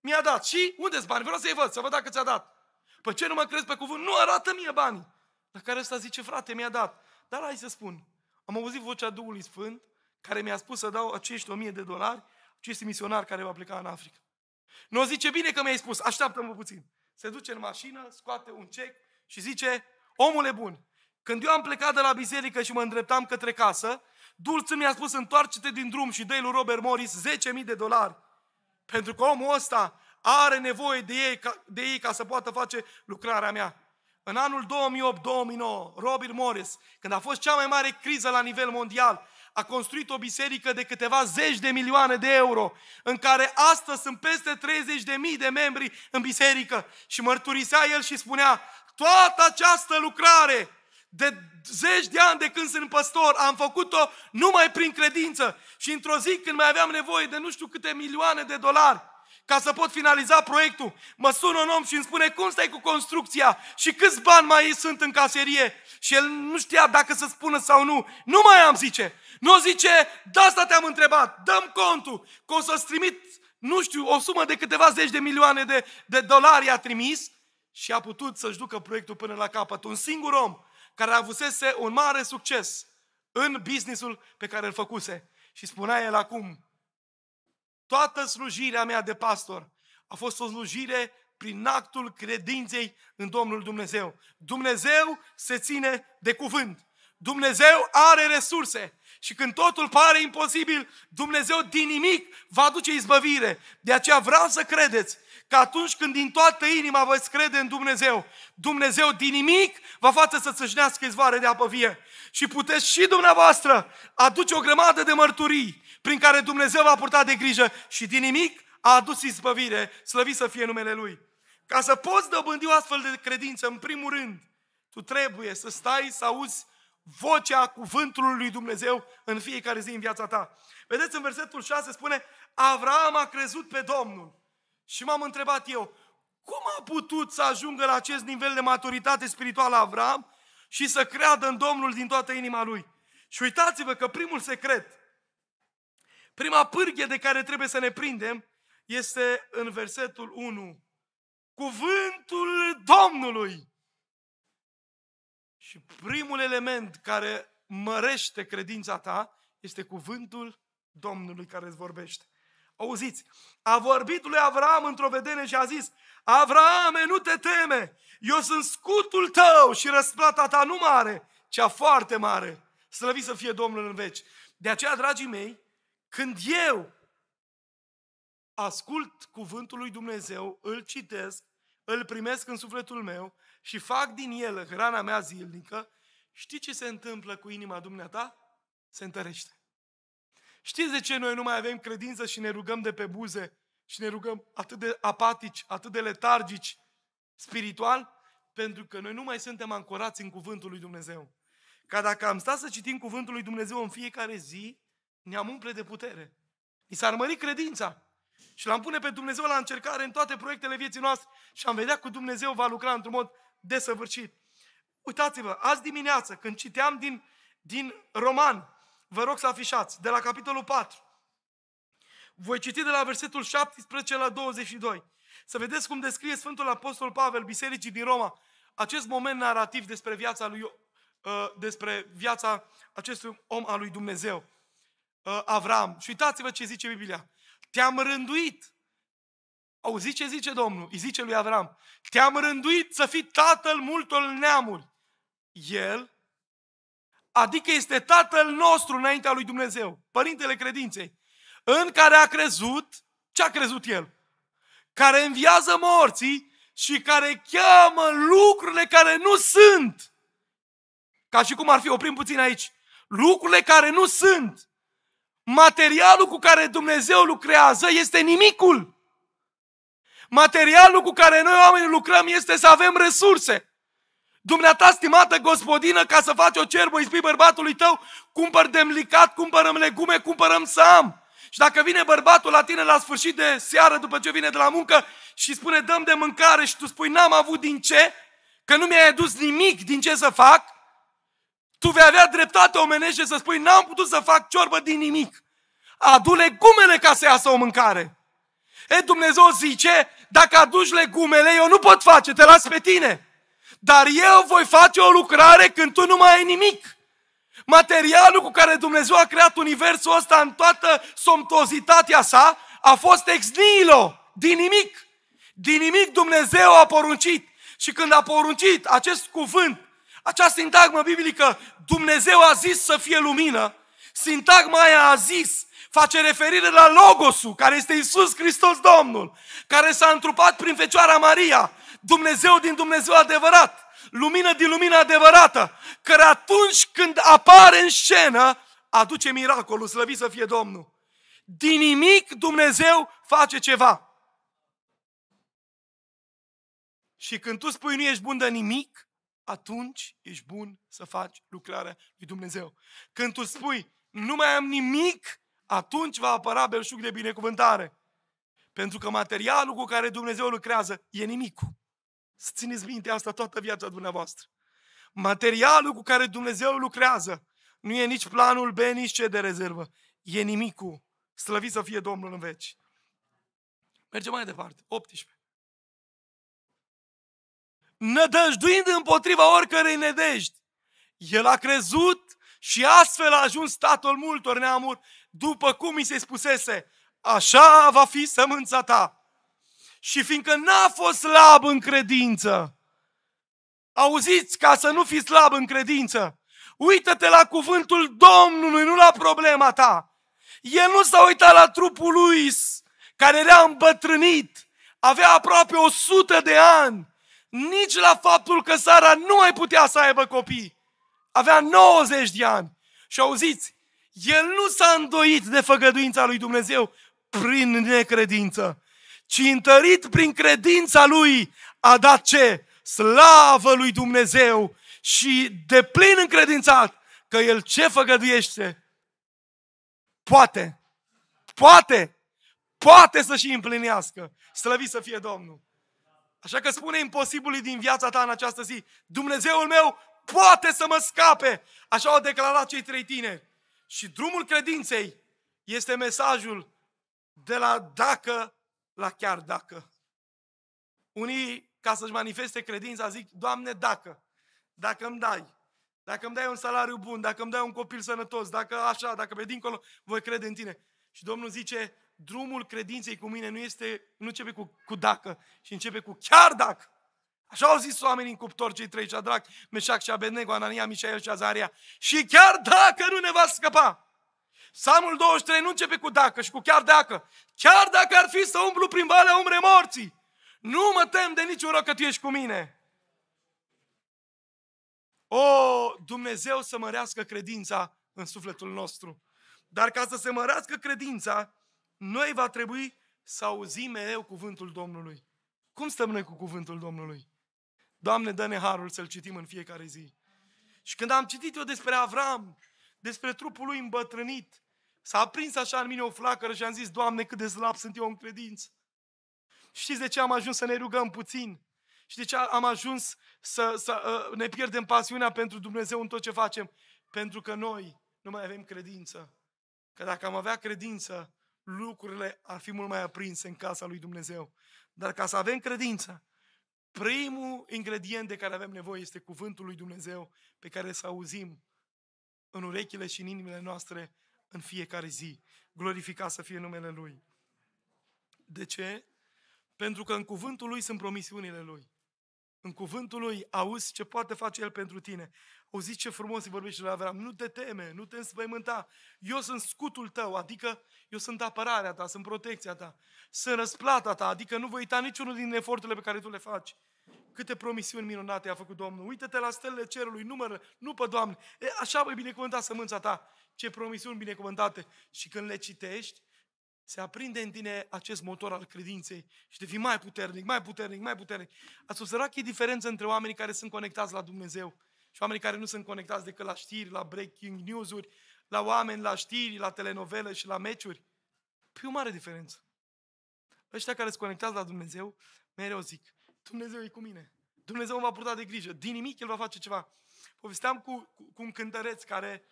mi-a dat. Și unde-s bani? Vreau să-i văd, să văd dacă ți-a dat. Păi ce nu mă crezi pe cuvânt? Nu arată mie bani. La care ăsta zice, frate, mi-a dat. Dar hai să spun, am auzit vocea Duhului Sfânt, care mi-a spus să dau acești 1000 de dolari acestui misionar care va pleca în Africa. Nu o zice, bine că mi-ai spus, așteaptă-mă puțin. Se duce în mașină, scoate un cec și zice, omule bun, când eu am plecat de la biserică și mă îndreptam către casă, Dulce mi-a spus, întoarce-te din drum și dă lui Robert Morris 10.000 de dolari. Pentru că omul ăsta are nevoie de ei, ca, de ei ca să poată face lucrarea mea. În anul 2008-2009, Robert Morris, când a fost cea mai mare criză la nivel mondial, a construit o biserică de câteva zeci de milioane de euro, în care astăzi sunt peste 30 de mii de membri în biserică. Și mărturisea el și spunea, toată această lucrare de zeci de ani de când sunt păstor, am făcut-o numai prin credință. Și într-o zi când mai aveam nevoie de nu știu câte milioane de dolari, ca să pot finaliza proiectul. Mă sună un om și îmi spune cum stai cu construcția și câți bani mai sunt în caserie. Și el nu știa dacă să spună sau nu. Nu mai am, zice. Nu zice, de asta te-am întrebat, dăm contul, că o să-ți trimit, nu știu, o sumă de câteva zeci de milioane de, de dolari a trimis și a putut să-și ducă proiectul până la capăt. Un singur om care avusese un mare succes în businessul pe care îl făcuse. Și spunea el acum, toată slujirea mea de pastor a fost o slujire prin actul credinței în Domnul Dumnezeu. Dumnezeu se ține de cuvânt. Dumnezeu are resurse și când totul pare imposibil, Dumnezeu din nimic va aduce izbăvire. De aceea vreau să credeți că atunci când din toată inima veți crede în Dumnezeu, Dumnezeu din nimic vă face să țâșnească izvoare de apă vie. Și puteți și dumneavoastră aduce o grămadă de mărturii prin care Dumnezeu va purta de grijă și din nimic a adus izbăvire, slăvit să fie numele Lui. Ca să poți dobândi o astfel de credință, în primul rând, tu trebuie să stai să auzi vocea cuvântului lui Dumnezeu în fiecare zi în viața ta. Vedeți, în versetul 6 spune, Avraam a crezut pe Domnul și m-am întrebat eu, cum a putut să ajungă la acest nivel de maturitate spirituală Avram și să creadă în Domnul din toată inima lui? Și uitați-vă că primul secret, prima pârghie de care trebuie să ne prindem, este în versetul 1. Cuvântul Domnului. Și primul element care mărește credința ta este cuvântul Domnului care îți vorbește. Auziți, a vorbit lui Avram într-o vedere și a zis, Avrame, nu te teme, eu sunt scutul tău și răsplata ta nu mare, cea foarte mare. Slăvit să fie Domnul în veci. De aceea, dragii mei, când eu ascult cuvântul lui Dumnezeu, îl citesc, îl primesc în sufletul meu și fac din el hrana mea zilnică, știi ce se întâmplă cu inima dumneata? Se întărește. Știți de ce noi nu mai avem credință și ne rugăm de pe buze și ne rugăm atât de apatici, atât de letargici spiritual? Pentru că noi nu mai suntem ancorați în cuvântul lui Dumnezeu. Ca dacă am stat să citim cuvântul lui Dumnezeu în fiecare zi, ne-am umple de putere. I s-ar mări credința. Și l-am pune pe Dumnezeu la încercare în toate proiectele vieții noastre și am vedea că Dumnezeu va lucra într-un mod desăvârșit. Uitați-vă, azi dimineață, când citeam din, din roman, Vă rog să afișați, de la capitolul 4. Voi citi de la versetul 17 la 22. Să vedeți cum descrie Sfântul Apostol Pavel bisericii din Roma acest moment narrativ despre viața lui uh, despre viața acestui om al lui Dumnezeu, uh, Avram. Și uitați-vă ce zice Biblia. Te-am rânduit. Auzi ce zice Domnul? Îi zice lui Avram. Te-am rânduit să fii tatăl multor neamuri. El Adică este Tatăl nostru înaintea lui Dumnezeu, Părintele credinței, în care a crezut, ce a crezut El? Care înviază morții și care cheamă lucrurile care nu sunt. Ca și cum ar fi, oprim puțin aici, lucrurile care nu sunt. Materialul cu care Dumnezeu lucrează este nimicul. Materialul cu care noi oamenii lucrăm este să avem resurse. Dumneata, stimată gospodină, ca să faci o cerbă, îi spui bărbatului tău, cumpăr demlicat, cumpărăm legume, cumpărăm să am. Și dacă vine bărbatul la tine la sfârșit de seară, după ce vine de la muncă, și spune, dăm de mâncare și tu spui, n-am avut din ce, că nu mi-ai adus nimic din ce să fac, tu vei avea dreptate omenește să spui, n-am putut să fac ciorbă din nimic. Adu legumele ca să iasă o mâncare. E, Dumnezeu zice, dacă aduci legumele, eu nu pot face, te las pe tine. Dar eu voi face o lucrare când tu nu mai ai nimic. Materialul cu care Dumnezeu a creat universul ăsta în toată somtozitatea sa a fost ex nihilo, din nimic. Din nimic Dumnezeu a poruncit. Și când a poruncit acest cuvânt, această sintagmă biblică, Dumnezeu a zis să fie lumină, sintagma aia a zis, face referire la Logosul, care este Isus Hristos Domnul, care s-a întrupat prin Fecioara Maria, Dumnezeu din Dumnezeu adevărat, lumină din lumină adevărată, care atunci când apare în scenă, aduce miracolul, slăvit să fie Domnul. Din nimic Dumnezeu face ceva. Și când tu spui nu ești bun de nimic, atunci ești bun să faci lucrarea lui Dumnezeu. Când tu spui nu mai am nimic, atunci va apăra belșug de binecuvântare. Pentru că materialul cu care Dumnezeu lucrează e nimicul. Să țineți minte asta toată viața dumneavoastră. Materialul cu care Dumnezeu lucrează nu e nici planul B, nici ce de rezervă. E nimicul. Slăvit să fie Domnul în veci. Mergem mai departe. 18. Nădăjduind împotriva oricărei nedești, el a crezut și astfel a ajuns statul multor neamuri, după cum îi se spusese, așa va fi sămânța ta și fiindcă n-a fost slab în credință, auziți, ca să nu fii slab în credință, uită-te la cuvântul Domnului, nu la problema ta. El nu s-a uitat la trupul lui, care era îmbătrânit, avea aproape 100 de ani, nici la faptul că Sara nu mai putea să aibă copii. Avea 90 de ani. Și auziți, el nu s-a îndoit de făgăduința lui Dumnezeu prin necredință ci întărit prin credința lui a dat ce? Slavă lui Dumnezeu și de plin încredințat că el ce făgăduiește? Poate, poate, poate să și împlinească. Slăvit să fie Domnul! Așa că spune imposibilului din viața ta în această zi, Dumnezeul meu poate să mă scape! Așa au declarat cei trei tineri. Și drumul credinței este mesajul de la dacă la chiar dacă. Unii, ca să-și manifeste credința, zic, Doamne, dacă, dacă îmi dai, dacă îmi dai un salariu bun, dacă îmi dai un copil sănătos, dacă așa, dacă pe dincolo, voi crede în tine. Și Domnul zice, drumul credinței cu mine nu, este, nu începe cu, cu dacă, și începe cu chiar dacă. Așa au zis oamenii în cuptor, cei trei, Șadrac, Meșac și Abednego, Anania, Mișael și Azaria. Și chiar dacă nu ne va scăpa, Psalmul 23 nu începe cu dacă și cu chiar dacă. Chiar dacă ar fi să umblu prin valea umbre morții, nu mă tem de niciun rău că tu ești cu mine. O, Dumnezeu să mărească credința în sufletul nostru. Dar ca să se mărească credința, noi va trebui să auzim mereu cuvântul Domnului. Cum stăm noi cu cuvântul Domnului? Doamne, dă-ne harul să-l citim în fiecare zi. Și când am citit eu despre Avram, despre trupul lui îmbătrânit. S-a aprins așa în mine o flacără și am zis, Doamne, cât de slab sunt eu în credință. Știți de ce am ajuns să ne rugăm puțin? Și de ce am ajuns să, să uh, ne pierdem pasiunea pentru Dumnezeu în tot ce facem? Pentru că noi nu mai avem credință. Că dacă am avea credință, lucrurile ar fi mult mai aprinse în casa lui Dumnezeu. Dar ca să avem credință, primul ingredient de care avem nevoie este cuvântul lui Dumnezeu pe care să auzim în urechile și în inimile noastre în fiecare zi. Glorificat să fie numele Lui. De ce? Pentru că în cuvântul Lui sunt promisiunile Lui. În cuvântul Lui auzi ce poate face El pentru tine. Auzi ce frumos îi vorbește la Avram. Nu te teme, nu te înspăimânta. Eu sunt scutul tău, adică eu sunt apărarea ta, sunt protecția ta. Sunt răsplata ta, adică nu voi uita niciunul din eforturile pe care tu le faci. Câte promisiuni minunate a făcut Domnul. Uită-te la stelele cerului, numără, nu pe Doamne. E, așa voi binecuvânta sămânța ta. Ce promisiuni binecuvântate. Și când le citești, se aprinde în tine acest motor al credinței și devii mai puternic, mai puternic, mai puternic. Ați observat că e diferență între oamenii care sunt conectați la Dumnezeu și oamenii care nu sunt conectați decât la știri, la breaking news-uri, la oameni, la știri, la telenovele și la meciuri. Păi o mare diferență. Ăștia care sunt conectați la Dumnezeu, mereu zic, Dumnezeu e cu mine. Dumnezeu mă va purta de grijă. Din nimic El va face ceva. Povesteam cu, cu, cu un cântăreț care,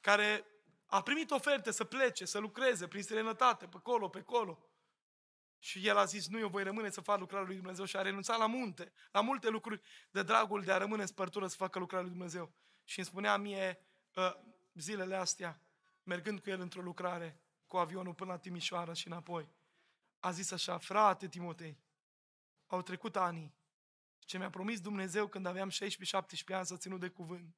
care a primit oferte să plece, să lucreze prin serenătate, pe colo, pe colo. Și el a zis, nu, eu voi rămâne să fac lucrarea lui Dumnezeu și a renunțat la munte, la multe lucruri de dragul de a rămâne în spărtură să facă lucrarea lui Dumnezeu. Și îmi spunea mie uh, zilele astea, mergând cu el într-o lucrare, cu avionul până la Timișoara și înapoi, a zis așa, frate Timotei, au trecut ani. Ce mi-a promis Dumnezeu când aveam 16-17 ani să ținut de cuvânt.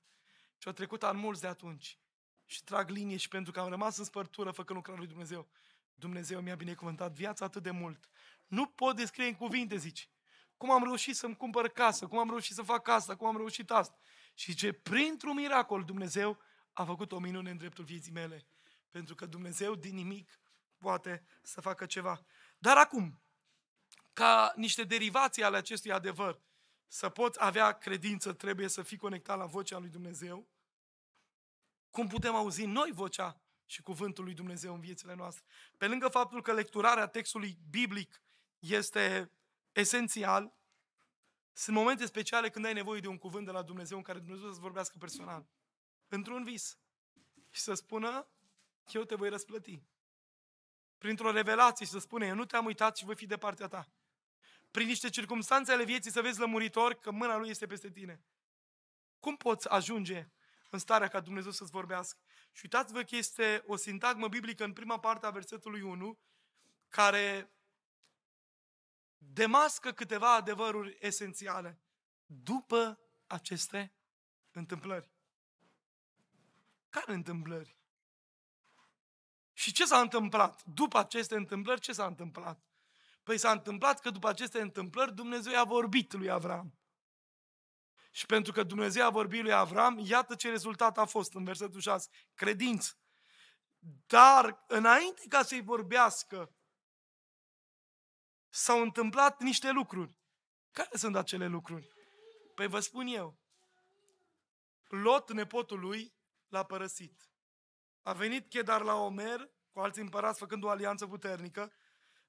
Și au trecut ani mulți de atunci. Și trag linie și pentru că am rămas în spărtură făcând lucrarea lui Dumnezeu. Dumnezeu mi-a binecuvântat viața atât de mult. Nu pot descrie în cuvinte, zici. Cum am reușit să-mi cumpăr casă, cum am reușit să fac asta, cum am reușit asta. Și ce printr-un miracol Dumnezeu a făcut o minune în dreptul vieții mele. Pentru că Dumnezeu din nimic poate să facă ceva. Dar acum, ca niște derivații ale acestui adevăr. Să poți avea credință, trebuie să fii conectat la vocea lui Dumnezeu. Cum putem auzi noi vocea și cuvântul lui Dumnezeu în viețile noastre? Pe lângă faptul că lecturarea textului biblic este esențial, sunt momente speciale când ai nevoie de un cuvânt de la Dumnezeu în care Dumnezeu să vorbească personal. Într-un vis. Și să spună, eu te voi răsplăti. Printr-o revelație și să spune, eu nu te-am uitat și voi fi de partea ta prin niște circunstanțe ale vieții să vezi lămuritor că mâna Lui este peste tine. Cum poți ajunge în starea ca Dumnezeu să-ți vorbească? Și uitați-vă că este o sintagmă biblică în prima parte a versetului 1, care demască câteva adevăruri esențiale după aceste întâmplări. Care întâmplări? Și ce s-a întâmplat? După aceste întâmplări, ce s-a întâmplat? Păi s-a întâmplat că după aceste întâmplări Dumnezeu i-a vorbit lui Avram. Și pentru că Dumnezeu a vorbit lui Avram, iată ce rezultat a fost în versetul 6. Credință. Dar înainte ca să-i vorbească, s-au întâmplat niște lucruri. Care sunt acele lucruri? Păi vă spun eu. Lot, nepotul lui, l-a părăsit. A venit Chedar la Omer, cu alții împărați făcând o alianță puternică,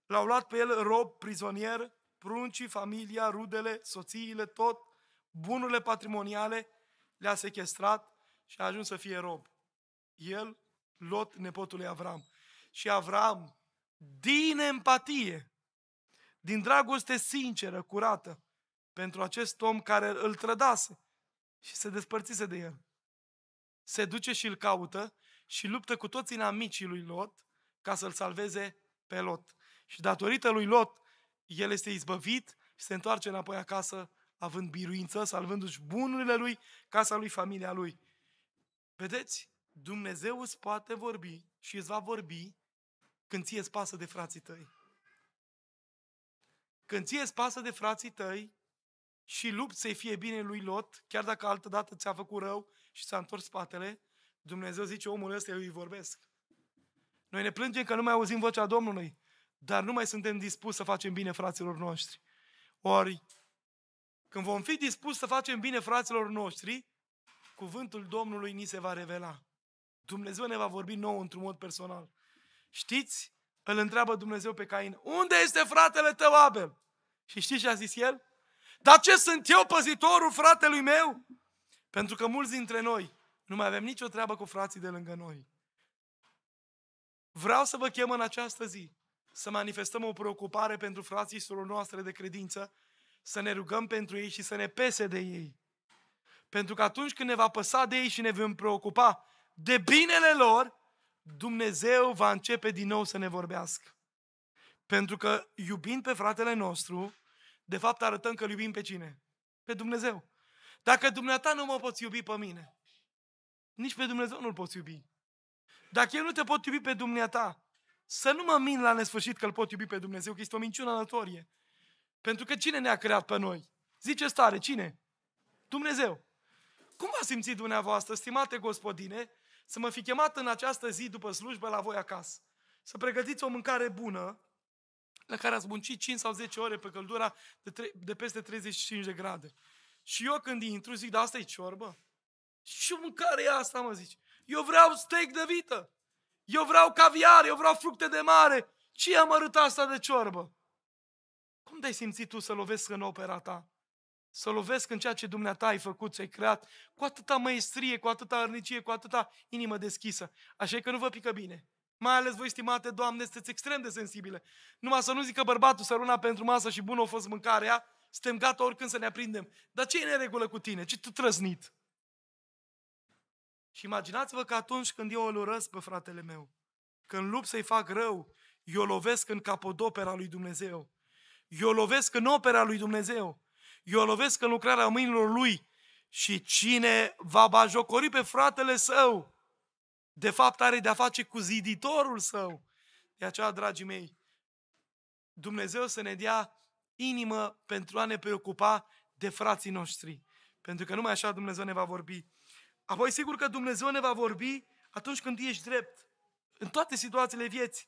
L-au luat pe el rob, prizonier, pruncii, familia, rudele, soțiile, tot, bunurile patrimoniale, le-a sequestrat și a ajuns să fie rob. El, Lot, nepotul lui Avram. Și Avram, din empatie, din dragoste sinceră, curată, pentru acest om care îl trădase și se despărțise de el. Se duce și îl caută și luptă cu toți inamicii lui Lot ca să-l salveze pe Lot. Și datorită lui Lot, el este izbăvit și se întoarce înapoi acasă, având biruință, salvându-și bunurile lui, casa lui, familia lui. Vedeți? Dumnezeu îți poate vorbi și îți va vorbi când ție îți pasă de frații tăi. Când ție îți pasă de frații tăi și lupt să-i fie bine lui Lot, chiar dacă altă dată ți-a făcut rău și s-a întors spatele, Dumnezeu zice, omul ăsta eu îi vorbesc. Noi ne plângem că nu mai auzim vocea Domnului. Dar nu mai suntem dispuși să facem bine fraților noștri. Ori, când vom fi dispuși să facem bine fraților noștri, cuvântul Domnului ni se va revela. Dumnezeu ne va vorbi nou într-un mod personal. Știți? Îl întreabă Dumnezeu pe Cain, unde este fratele tău Abel? Și știți ce a zis el? Dar ce sunt eu păzitorul fratelui meu? Pentru că mulți dintre noi nu mai avem nicio treabă cu frații de lângă noi. Vreau să vă chem în această zi să manifestăm o preocupare pentru frații și noastre de credință, să ne rugăm pentru ei și să ne pese de ei. Pentru că atunci când ne va păsa de ei și ne vom preocupa de binele lor, Dumnezeu va începe din nou să ne vorbească. Pentru că iubind pe fratele nostru, de fapt arătăm că iubim pe cine? Pe Dumnezeu. Dacă dumneata nu mă poți iubi pe mine, nici pe Dumnezeu nu-L poți iubi. Dacă eu nu te pot iubi pe dumneata, să nu mă min la nesfârșit că îl pot iubi pe Dumnezeu, că este o minciună nătorie. Pentru că cine ne-a creat pe noi? Zice stare, cine? Dumnezeu. Cum v a simțit dumneavoastră, stimate gospodine, să mă fi chemat în această zi după slujbă la voi acasă? Să pregătiți o mâncare bună, la care ați muncit 5 sau 10 ore pe căldura de, tre- de peste 35 de grade. Și eu când intru zic, da, asta e ciorbă? Și mâncare e asta, mă zici? Eu vreau steak de vită. Eu vreau caviar, eu vreau fructe de mare. Ce arătat asta de ciorbă? Cum te-ai simțit tu să lovesc în opera ta? Să lovesc în ceea ce dumneata ai făcut, ți-ai creat, cu atâta maestrie, cu atâta arnicie, cu atâta inimă deschisă. Așa că nu vă pică bine. Mai ales voi, stimate doamne, sunteți extrem de sensibile. Numai să nu zică bărbatul să runa pentru masă și bună a fost mâncarea, suntem gata oricând să ne aprindem. Dar ce e în regulă cu tine? Ce tu trăznit? Și imaginați-vă că atunci când eu îl urăsc pe fratele meu, când lupt să-i fac rău, eu lovesc în capodopera lui Dumnezeu. Eu lovesc în opera lui Dumnezeu. Eu lovesc în lucrarea mâinilor lui. Și cine va bajocori pe fratele său, de fapt are de-a face cu ziditorul său. De aceea, dragii mei, Dumnezeu să ne dea inimă pentru a ne preocupa de frații noștri. Pentru că numai așa Dumnezeu ne va vorbi Apoi sigur că Dumnezeu ne va vorbi atunci când ești drept. În toate situațiile vieții.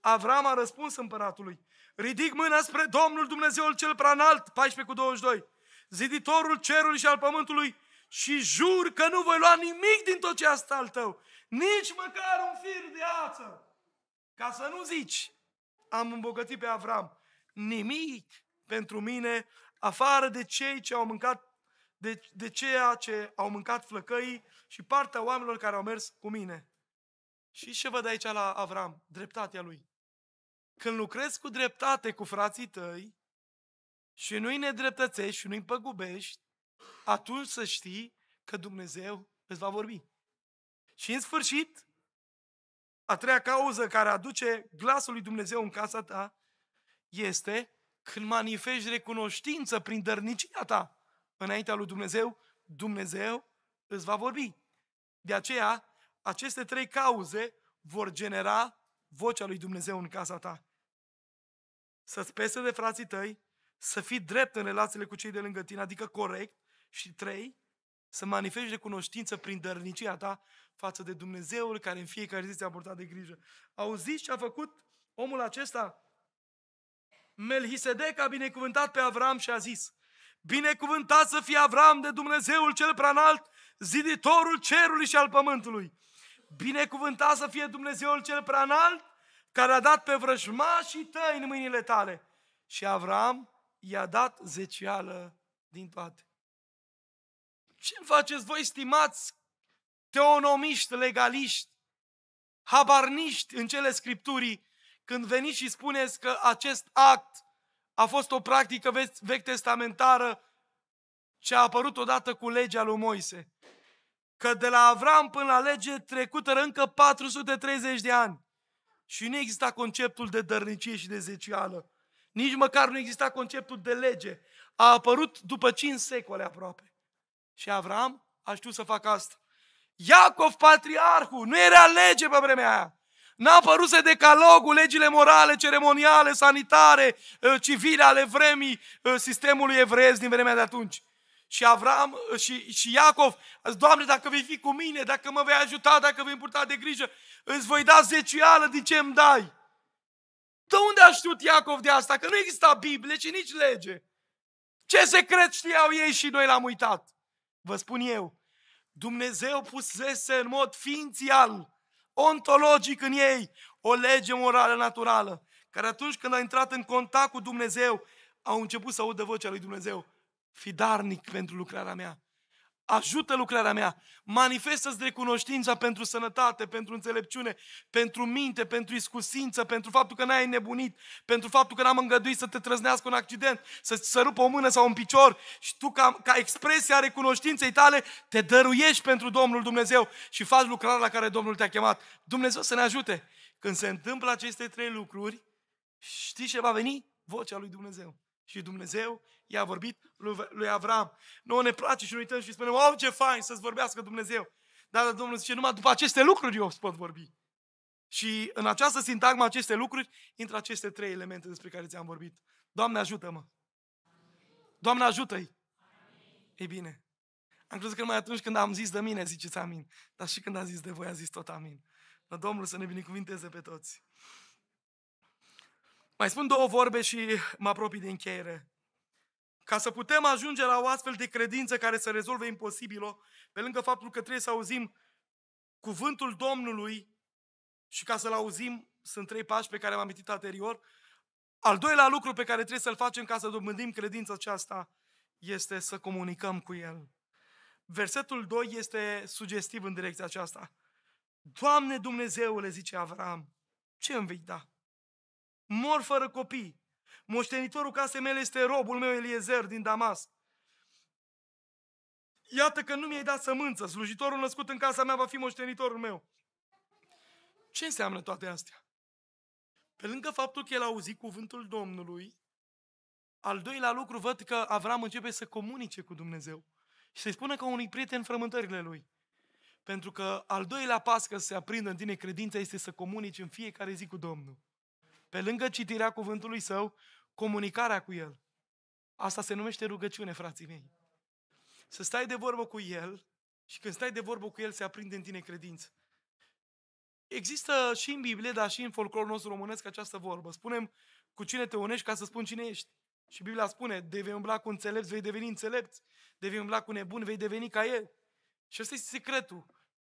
Avram a răspuns împăratului. Ridic mâna spre Domnul Dumnezeul cel preanalt, 14 cu 22, ziditorul cerului și al pământului, și jur că nu voi lua nimic din tot ce asta al tău, nici măcar un fir de ață. Ca să nu zici, am îmbogățit pe Avram, nimic pentru mine, afară de cei ce au mâncat de, de ceea ce au mâncat flăcăii și partea oamenilor care au mers cu mine. Și ce văd aici la Avram? Dreptatea lui. Când lucrezi cu dreptate cu frații tăi și nu-i nedreptățești și nu-i păgubești, atunci să știi că Dumnezeu îți va vorbi. Și în sfârșit, a treia cauză care aduce glasul lui Dumnezeu în casa ta este când manifesti recunoștință prin dărnicia ta înaintea lui Dumnezeu, Dumnezeu îți va vorbi. De aceea, aceste trei cauze vor genera vocea lui Dumnezeu în casa ta. Să-ți pese de frații tăi, să fii drept în relațiile cu cei de lângă tine, adică corect, și trei, să manifesti de cunoștință prin dărnicia ta față de Dumnezeul care în fiecare zi ți-a portat de grijă. Auziți ce a făcut omul acesta? Melchisedec a binecuvântat pe Avram și a zis, Binecuvântat să fie Avram de Dumnezeul cel preanalt, ziditorul cerului și al pământului. Binecuvântat să fie Dumnezeul cel preanalt, care a dat pe vrăjmașii tăi în mâinile tale. Și Avram i-a dat zecială din toate. Ce faceți voi, stimați teonomiști, legaliști, habarniști în cele scripturii, când veniți și spuneți că acest act a fost o practică vechi testamentară ce a apărut odată cu legea lui Moise. Că de la Avram până la lege trecută încă 430 de ani. Și nu exista conceptul de dărnicie și de zecială. Nici măcar nu exista conceptul de lege. A apărut după 5 secole aproape. Și Avram a știut să facă asta. Iacov, patriarhul, nu era lege pe vremea aia. N-a apărut decalogul, legile morale, ceremoniale, sanitare, eh, civile ale vremii eh, sistemului evreiesc din vremea de atunci. Și Avram eh, și, și Iacov, Doamne, dacă vei fi cu mine, dacă mă vei ajuta, dacă vei purta de grijă, îți voi da zecială de ce îmi dai. De unde a știut Iacov de asta? Că nu exista Biblie și nici lege. Ce secret știau ei și noi l-am uitat? Vă spun eu, Dumnezeu pusese în mod ființial ontologic în ei, o lege morală naturală, care atunci când a intrat în contact cu Dumnezeu, au început să audă vocea lui Dumnezeu, fidarnic pentru lucrarea mea. Ajută lucrarea mea. Manifestă-ți recunoștința pentru sănătate, pentru înțelepciune, pentru minte, pentru iscusință, pentru faptul că n-ai nebunit, pentru faptul că n-am îngăduit să te trăznească un accident, să-ți să rupă o mână sau un picior și tu ca, ca expresia recunoștinței tale te dăruiești pentru Domnul Dumnezeu și faci lucrarea la care Domnul te-a chemat. Dumnezeu să ne ajute. Când se întâmplă aceste trei lucruri, știi ce va veni? Vocea lui Dumnezeu. Și Dumnezeu i-a vorbit lui Avram. Noi ne place și noi uităm și spunem, au ce fain să-ți vorbească Dumnezeu. Dar Domnul zice, numai după aceste lucruri eu îți pot vorbi. Și în această sintagmă, aceste lucruri, intră aceste trei elemente despre care ți-am vorbit. Doamne, ajută-mă! Doamne, ajută-i! Ei bine, am crezut că numai atunci când am zis de mine, ziceți amin. Dar și când am zis de voi, a zis tot amin. Domnul să ne binecuvinteze pe toți. Mai spun două vorbe și mă apropii de încheiere. Ca să putem ajunge la o astfel de credință care să rezolve imposibilul, pe lângă faptul că trebuie să auzim cuvântul Domnului și ca să-l auzim, sunt trei pași pe care am amintit anterior, al doilea lucru pe care trebuie să-l facem ca să dobândim credința aceasta este să comunicăm cu El. Versetul 2 este sugestiv în direcția aceasta. Doamne Dumnezeule, zice Avram, ce îmi vei da? mor fără copii. Moștenitorul casei mele este robul meu Eliezer din Damasc. Iată că nu mi-ai dat sămânță, slujitorul născut în casa mea va fi moștenitorul meu. Ce înseamnă toate astea? Pe lângă faptul că el a auzit cuvântul Domnului, al doilea lucru văd că Avram începe să comunice cu Dumnezeu și să-i spună ca unui prieten frământările lui. Pentru că al doilea pas că se aprindă în tine credința este să comunici în fiecare zi cu Domnul pe lângă citirea cuvântului său, comunicarea cu el. Asta se numește rugăciune, frații mei. Să stai de vorbă cu el și când stai de vorbă cu el se aprinde în tine credință. Există și în Biblie, dar și în folclorul nostru românesc această vorbă. Spunem cu cine te unești ca să spun cine ești. Și Biblia spune, de vei umbla cu înțelepți, vei deveni înțelepți. De vei umbla cu nebun, vei deveni ca el. Și ăsta este secretul.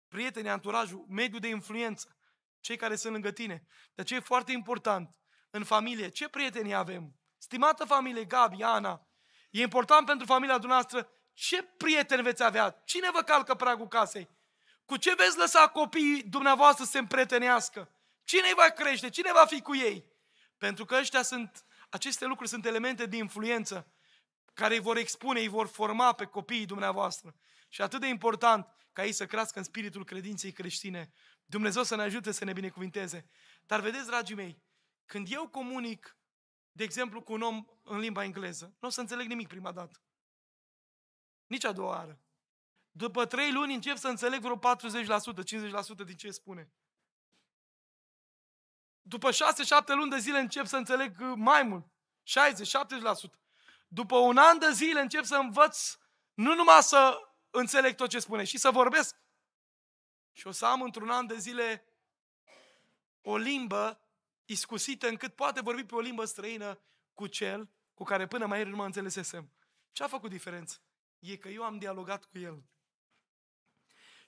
Prietenii, anturajul, mediul de influență cei care sunt lângă tine. De aceea e foarte important în familie ce prieteni avem. Stimată familie, Gabi, Ana, e important pentru familia dumneavoastră ce prieteni veți avea, cine vă calcă pragul casei, cu ce veți lăsa copiii dumneavoastră să se împretenească, cine îi va crește, cine va fi cu ei. Pentru că ăștia sunt, aceste lucruri sunt elemente de influență care îi vor expune, îi vor forma pe copiii dumneavoastră. Și atât de important ca ei să crească în spiritul credinței creștine, Dumnezeu să ne ajute să ne binecuvinteze. Dar vedeți, dragii mei, când eu comunic, de exemplu, cu un om în limba engleză, nu o să înțeleg nimic prima dată. Nici a doua oară. După trei luni încep să înțeleg vreo 40%, 50% din ce spune. După 6-7 luni de zile încep să înțeleg uh, mai mult. 60-70%. După un an de zile încep să învăț nu numai să înțeleg tot ce spune, și să vorbesc și o să am într-un an de zile o limbă iscusită încât poate vorbi pe o limbă străină cu cel cu care până mai ieri nu mă înțelesesem. Ce a făcut diferență? E că eu am dialogat cu el.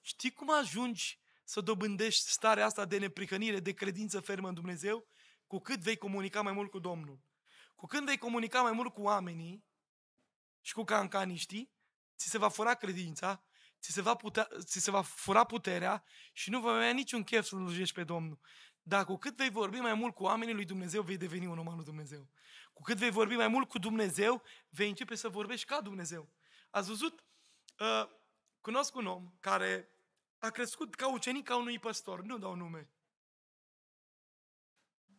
Știi cum ajungi să dobândești starea asta de nepricănire, de credință fermă în Dumnezeu? Cu cât vei comunica mai mult cu Domnul. Cu când vei comunica mai mult cu oamenii și cu cancaniștii, ți se va fura credința ți se va, putea, ți se va fura puterea și nu va avea niciun chef să slujești pe Domnul. Dar cu cât vei vorbi mai mult cu oamenii lui Dumnezeu, vei deveni un om al lui Dumnezeu. Cu cât vei vorbi mai mult cu Dumnezeu, vei începe să vorbești ca Dumnezeu. Ați văzut? Uh, cunosc un om care a crescut ca ucenic ca unui păstor, nu dau nume.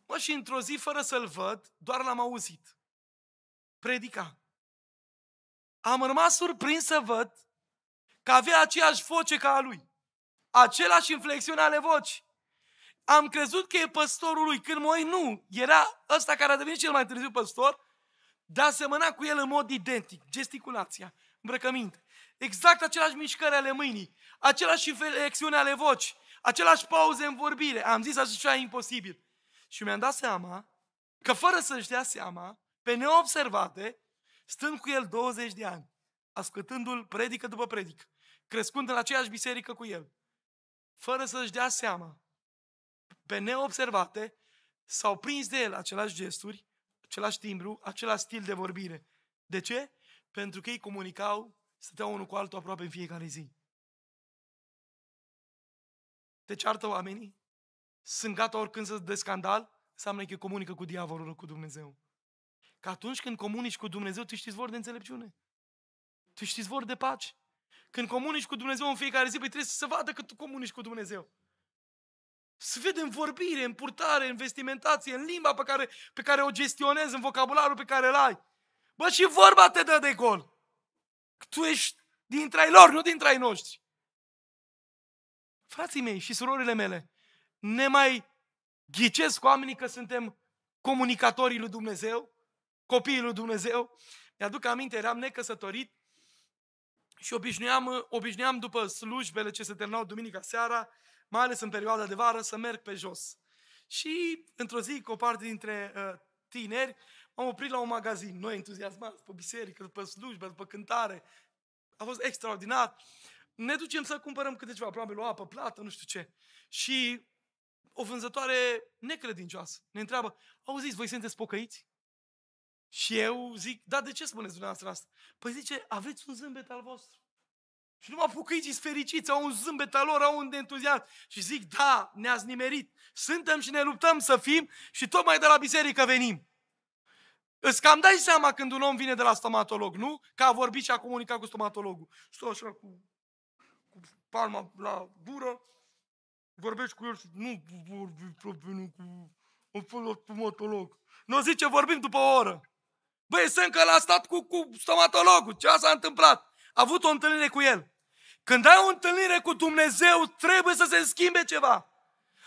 Mă, și într-o zi, fără să-l văd, doar l-am auzit. Predica. Am rămas surprins să văd că avea aceeași voce ca a lui. Același inflexiune ale voci. Am crezut că e păstorul lui, când Moi nu, era ăsta care a devenit cel mai târziu păstor, dar semăna cu el în mod identic, gesticulația, îmbrăcăminte. Exact același mișcări ale mâinii, același inflexiune ale voci, același pauze în vorbire. Am zis așa e imposibil. Și mi-am dat seama că fără să-și dea seama, pe neobservate, stând cu el 20 de ani, ascultându-l predică după predică, crescând în aceeași biserică cu el, fără să-și dea seama, pe neobservate, s-au prins de el același gesturi, același timbru, același stil de vorbire. De ce? Pentru că ei comunicau, stăteau unul cu altul aproape în fiecare zi. Te ceartă oamenii? Sunt gata oricând să de scandal? Înseamnă că comunică cu diavolul, cu Dumnezeu. Că atunci când comunici cu Dumnezeu, tu știți zvor de înțelepciune. Tu știți zvor de pace. Când comunici cu Dumnezeu în fiecare zi, păi trebuie să se vadă că tu comunici cu Dumnezeu. Să vede în vorbire, în purtare, în vestimentație, în limba pe care, pe care o gestionezi, în vocabularul pe care îl ai. Bă, și vorba te dă de gol. Tu ești dintre ai lor, nu dintre ai noștri. Frații mei și surorile mele, ne mai ghicesc oamenii că suntem comunicatorii lui Dumnezeu, copiii lui Dumnezeu. Mi-aduc aminte, eram necăsătorit și obișnuiam, uh, obișnuiam după slujbele ce se terminau duminica seara, mai ales în perioada de vară, să merg pe jos. Și într-o zi, cu o parte dintre uh, tineri, am oprit la un magazin. Noi entuziasmați, după biserică, după slujbă, după cântare. A fost extraordinar. Ne ducem să cumpărăm câte ceva, probabil o apă, plată, nu știu ce. Și o vânzătoare necredincioasă ne întreabă, auziți, voi sunteți pocăiți? Și eu zic, da, de ce spuneți dumneavoastră asta? Păi zice, aveți un zâmbet al vostru. Și nu numai pucăiții fericiți, au un zâmbet al lor, au un entuziasm. Și zic, da, ne-ați nimerit. Suntem și ne luptăm să fim și tocmai de la biserică venim. Îți cam dai seama când un om vine de la stomatolog, nu? Că a vorbit și a comunicat cu stomatologul. Stă așa cu, cu palma la gură, vorbești cu el și nu vorbi cu un stomatolog. Nu zice, vorbim după o oră. Băi, sunt că l-a stat cu, cu stomatologul. Ce s-a întâmplat? A avut o întâlnire cu el. Când ai o întâlnire cu Dumnezeu, trebuie să se schimbe ceva.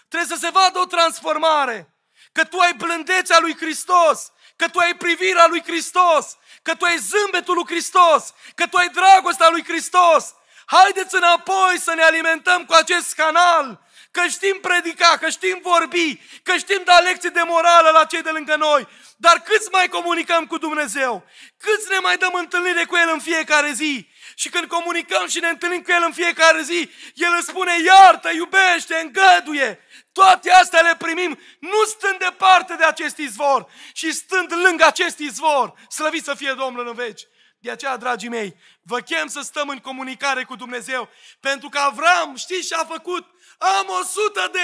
Trebuie să se vadă o transformare. Că tu ai blândețea lui Hristos, că tu ai privirea lui Hristos, că tu ai zâmbetul lui Hristos, că tu ai dragostea lui Hristos. Haideți înapoi să ne alimentăm cu acest canal că știm predica, că știm vorbi, că știm da lecții de morală la cei de lângă noi, dar câți mai comunicăm cu Dumnezeu? Câți ne mai dăm întâlnire cu El în fiecare zi? Și când comunicăm și ne întâlnim cu El în fiecare zi, El îți spune, iartă, iubește, îngăduie. Toate astea le primim nu stând departe de acest izvor, ci stând lângă acest izvor. Slăvit să fie Domnul în veci! De aceea, dragii mei, vă chem să stăm în comunicare cu Dumnezeu, pentru că Avram, știți ce a făcut? Am o sută de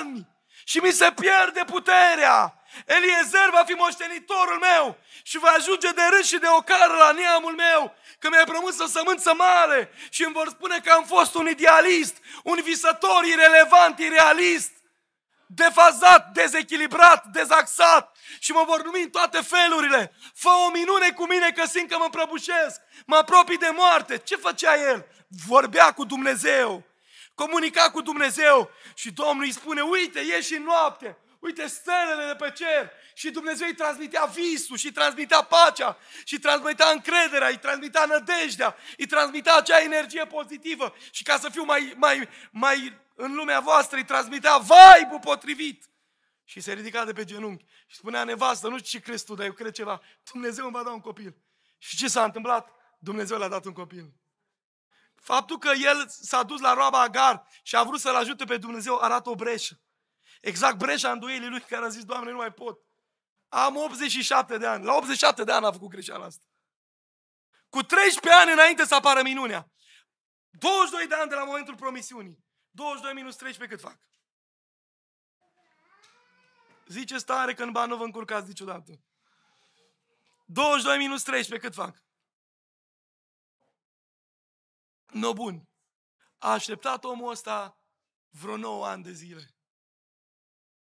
ani și mi se pierde puterea. Eliezer va fi moștenitorul meu și va ajunge de râs și de ocară la neamul meu, că mi-ai promis o sămânță mare și îmi vor spune că am fost un idealist, un visător irelevant, irealist, defazat, dezechilibrat, dezaxat și mă vor numi în toate felurile. Fă o minune cu mine că simt că mă prăbușesc, mă apropii de moarte. Ce făcea el? Vorbea cu Dumnezeu comunica cu Dumnezeu și Domnul îi spune, uite, ieși în noapte, uite stelele de pe cer și Dumnezeu îi transmitea visul și îi transmitea pacea și îi transmitea încrederea, îi transmitea nădejdea, îi transmitea acea energie pozitivă și ca să fiu mai, mai, mai în lumea voastră îi transmitea vibe potrivit. Și se ridica de pe genunchi și spunea nevastă, nu știu ce crezi tu, dar eu cred ceva, Dumnezeu îmi va da un copil. Și ce s-a întâmplat? Dumnezeu le-a dat un copil. Faptul că el s-a dus la roaba Agar și a vrut să-l ajute pe Dumnezeu arată o breșă. Exact breșa îndoielii lui care a zis, Doamne, nu mai pot. Am 87 de ani. La 87 de ani a făcut greșeala asta. Cu 13 ani înainte să apară minunea. 22 de ani de la momentul promisiunii. 22 minus 13 cât fac? Zice stare că în bani nu vă încurcați niciodată. 22 minus 13 cât fac? No bun. A așteptat omul ăsta vreo 9 ani de zile.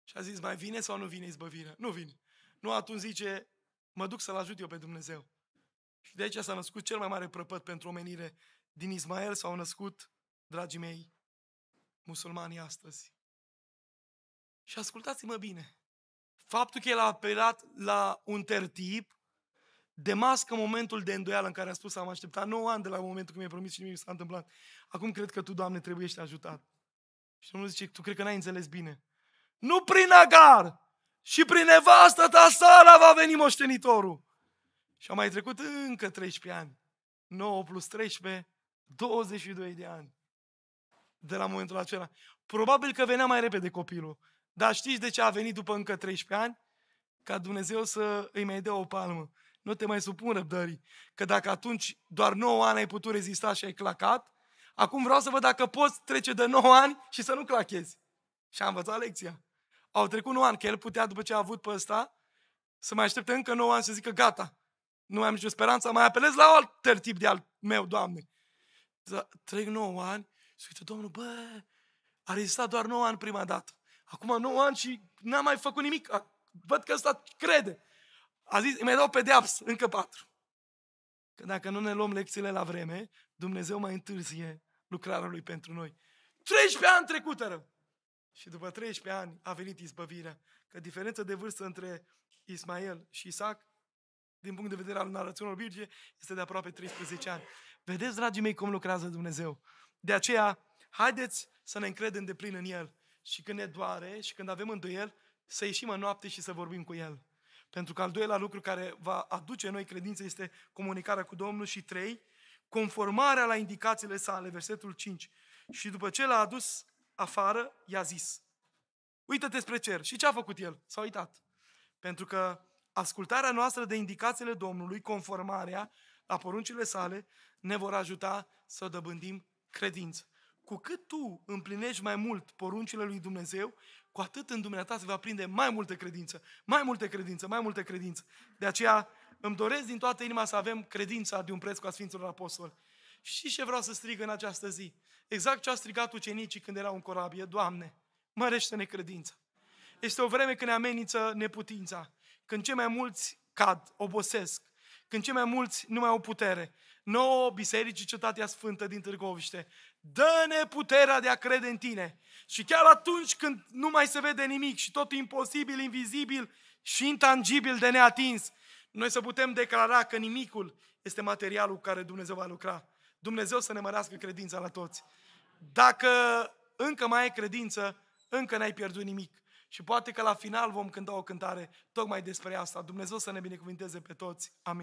Și a zis, mai vine sau nu vine izbăvirea? Nu vine. Nu, atunci zice, mă duc să-L ajut eu pe Dumnezeu. Și de aici s-a născut cel mai mare prăpăt pentru omenire. Din Ismael s-au născut, dragii mei, musulmanii astăzi. Și ascultați-mă bine. Faptul că el a apelat la un tertip demască momentul de îndoială în care a spus am așteptat 9 ani de la momentul când mi-ai promis și nimic s-a întâmplat. Acum cred că tu, Doamne, trebuie să ajutat. Și Domnul zice, tu cred că n-ai înțeles bine. Nu prin agar, și prin nevastă ta Sara va veni moștenitorul. Și a mai trecut încă 13 ani. 9 plus 13, 22 de ani. De la momentul acela. Probabil că venea mai repede copilul. Dar știți de ce a venit după încă 13 ani? Ca Dumnezeu să îi mai dea o palmă nu te mai supun răbdării. Că dacă atunci doar 9 ani ai putut rezista și ai clacat, acum vreau să văd dacă poți trece de 9 ani și să nu clachezi. Și a învățat lecția. Au trecut 9 ani, că el putea, după ce a avut pe ăsta, să mai aștepte încă 9 ani să zică gata, nu mai am nicio speranță, mai apelez la alt tip de al meu, Doamne. Trec 9 ani și uite, Domnul, bă, a rezistat doar 9 ani prima dată. Acum 9 ani și n-am mai făcut nimic. Văd că ăsta crede. A zis, îmi dau pedeaps, încă patru. Că dacă nu ne luăm lecțiile la vreme, Dumnezeu mai întârzie lucrarea Lui pentru noi. 13 ani trecută Și după 13 ani a venit izbăvirea. Că diferența de vârstă între Ismael și Isaac, din punct de vedere al narațiunilor biblice, este de aproape 13 ani. Vedeți, dragii mei, cum lucrează Dumnezeu. De aceea, haideți să ne încredem de plin în El. Și când ne doare și când avem îndoiel, să ieșim în noapte și să vorbim cu El. Pentru că al doilea lucru care va aduce noi credință este comunicarea cu Domnul și trei, conformarea la indicațiile sale, versetul 5. Și după ce l-a adus afară, i-a zis, uită-te spre cer. Și ce a făcut el? S-a uitat. Pentru că ascultarea noastră de indicațiile Domnului, conformarea la poruncile sale, ne vor ajuta să dăbândim credință cu cât tu împlinești mai mult poruncile lui Dumnezeu, cu atât în dumneata se va prinde mai multă credință, mai multă credință, mai multă credință. De aceea îmi doresc din toată inima să avem credința de un preț cu a Sfinților Apostol. Și ce vreau să strig în această zi? Exact ce a strigat ucenicii când erau în corabie. Doamne, mărește-ne credința. Este o vreme când ne amenință neputința, când cei mai mulți cad, obosesc, când cei mai mulți nu mai au putere, nouă bisericii Cetatea Sfântă din Târgoviște, dă-ne puterea de a crede în tine. Și chiar atunci când nu mai se vede nimic și tot imposibil, invizibil și intangibil de neatins, noi să putem declara că nimicul este materialul cu care Dumnezeu va lucra. Dumnezeu să ne mărească credința la toți. Dacă încă mai ai credință, încă n-ai pierdut nimic. Și poate că la final vom cânta o cântare tocmai despre asta. Dumnezeu să ne binecuvinteze pe toți. Amin.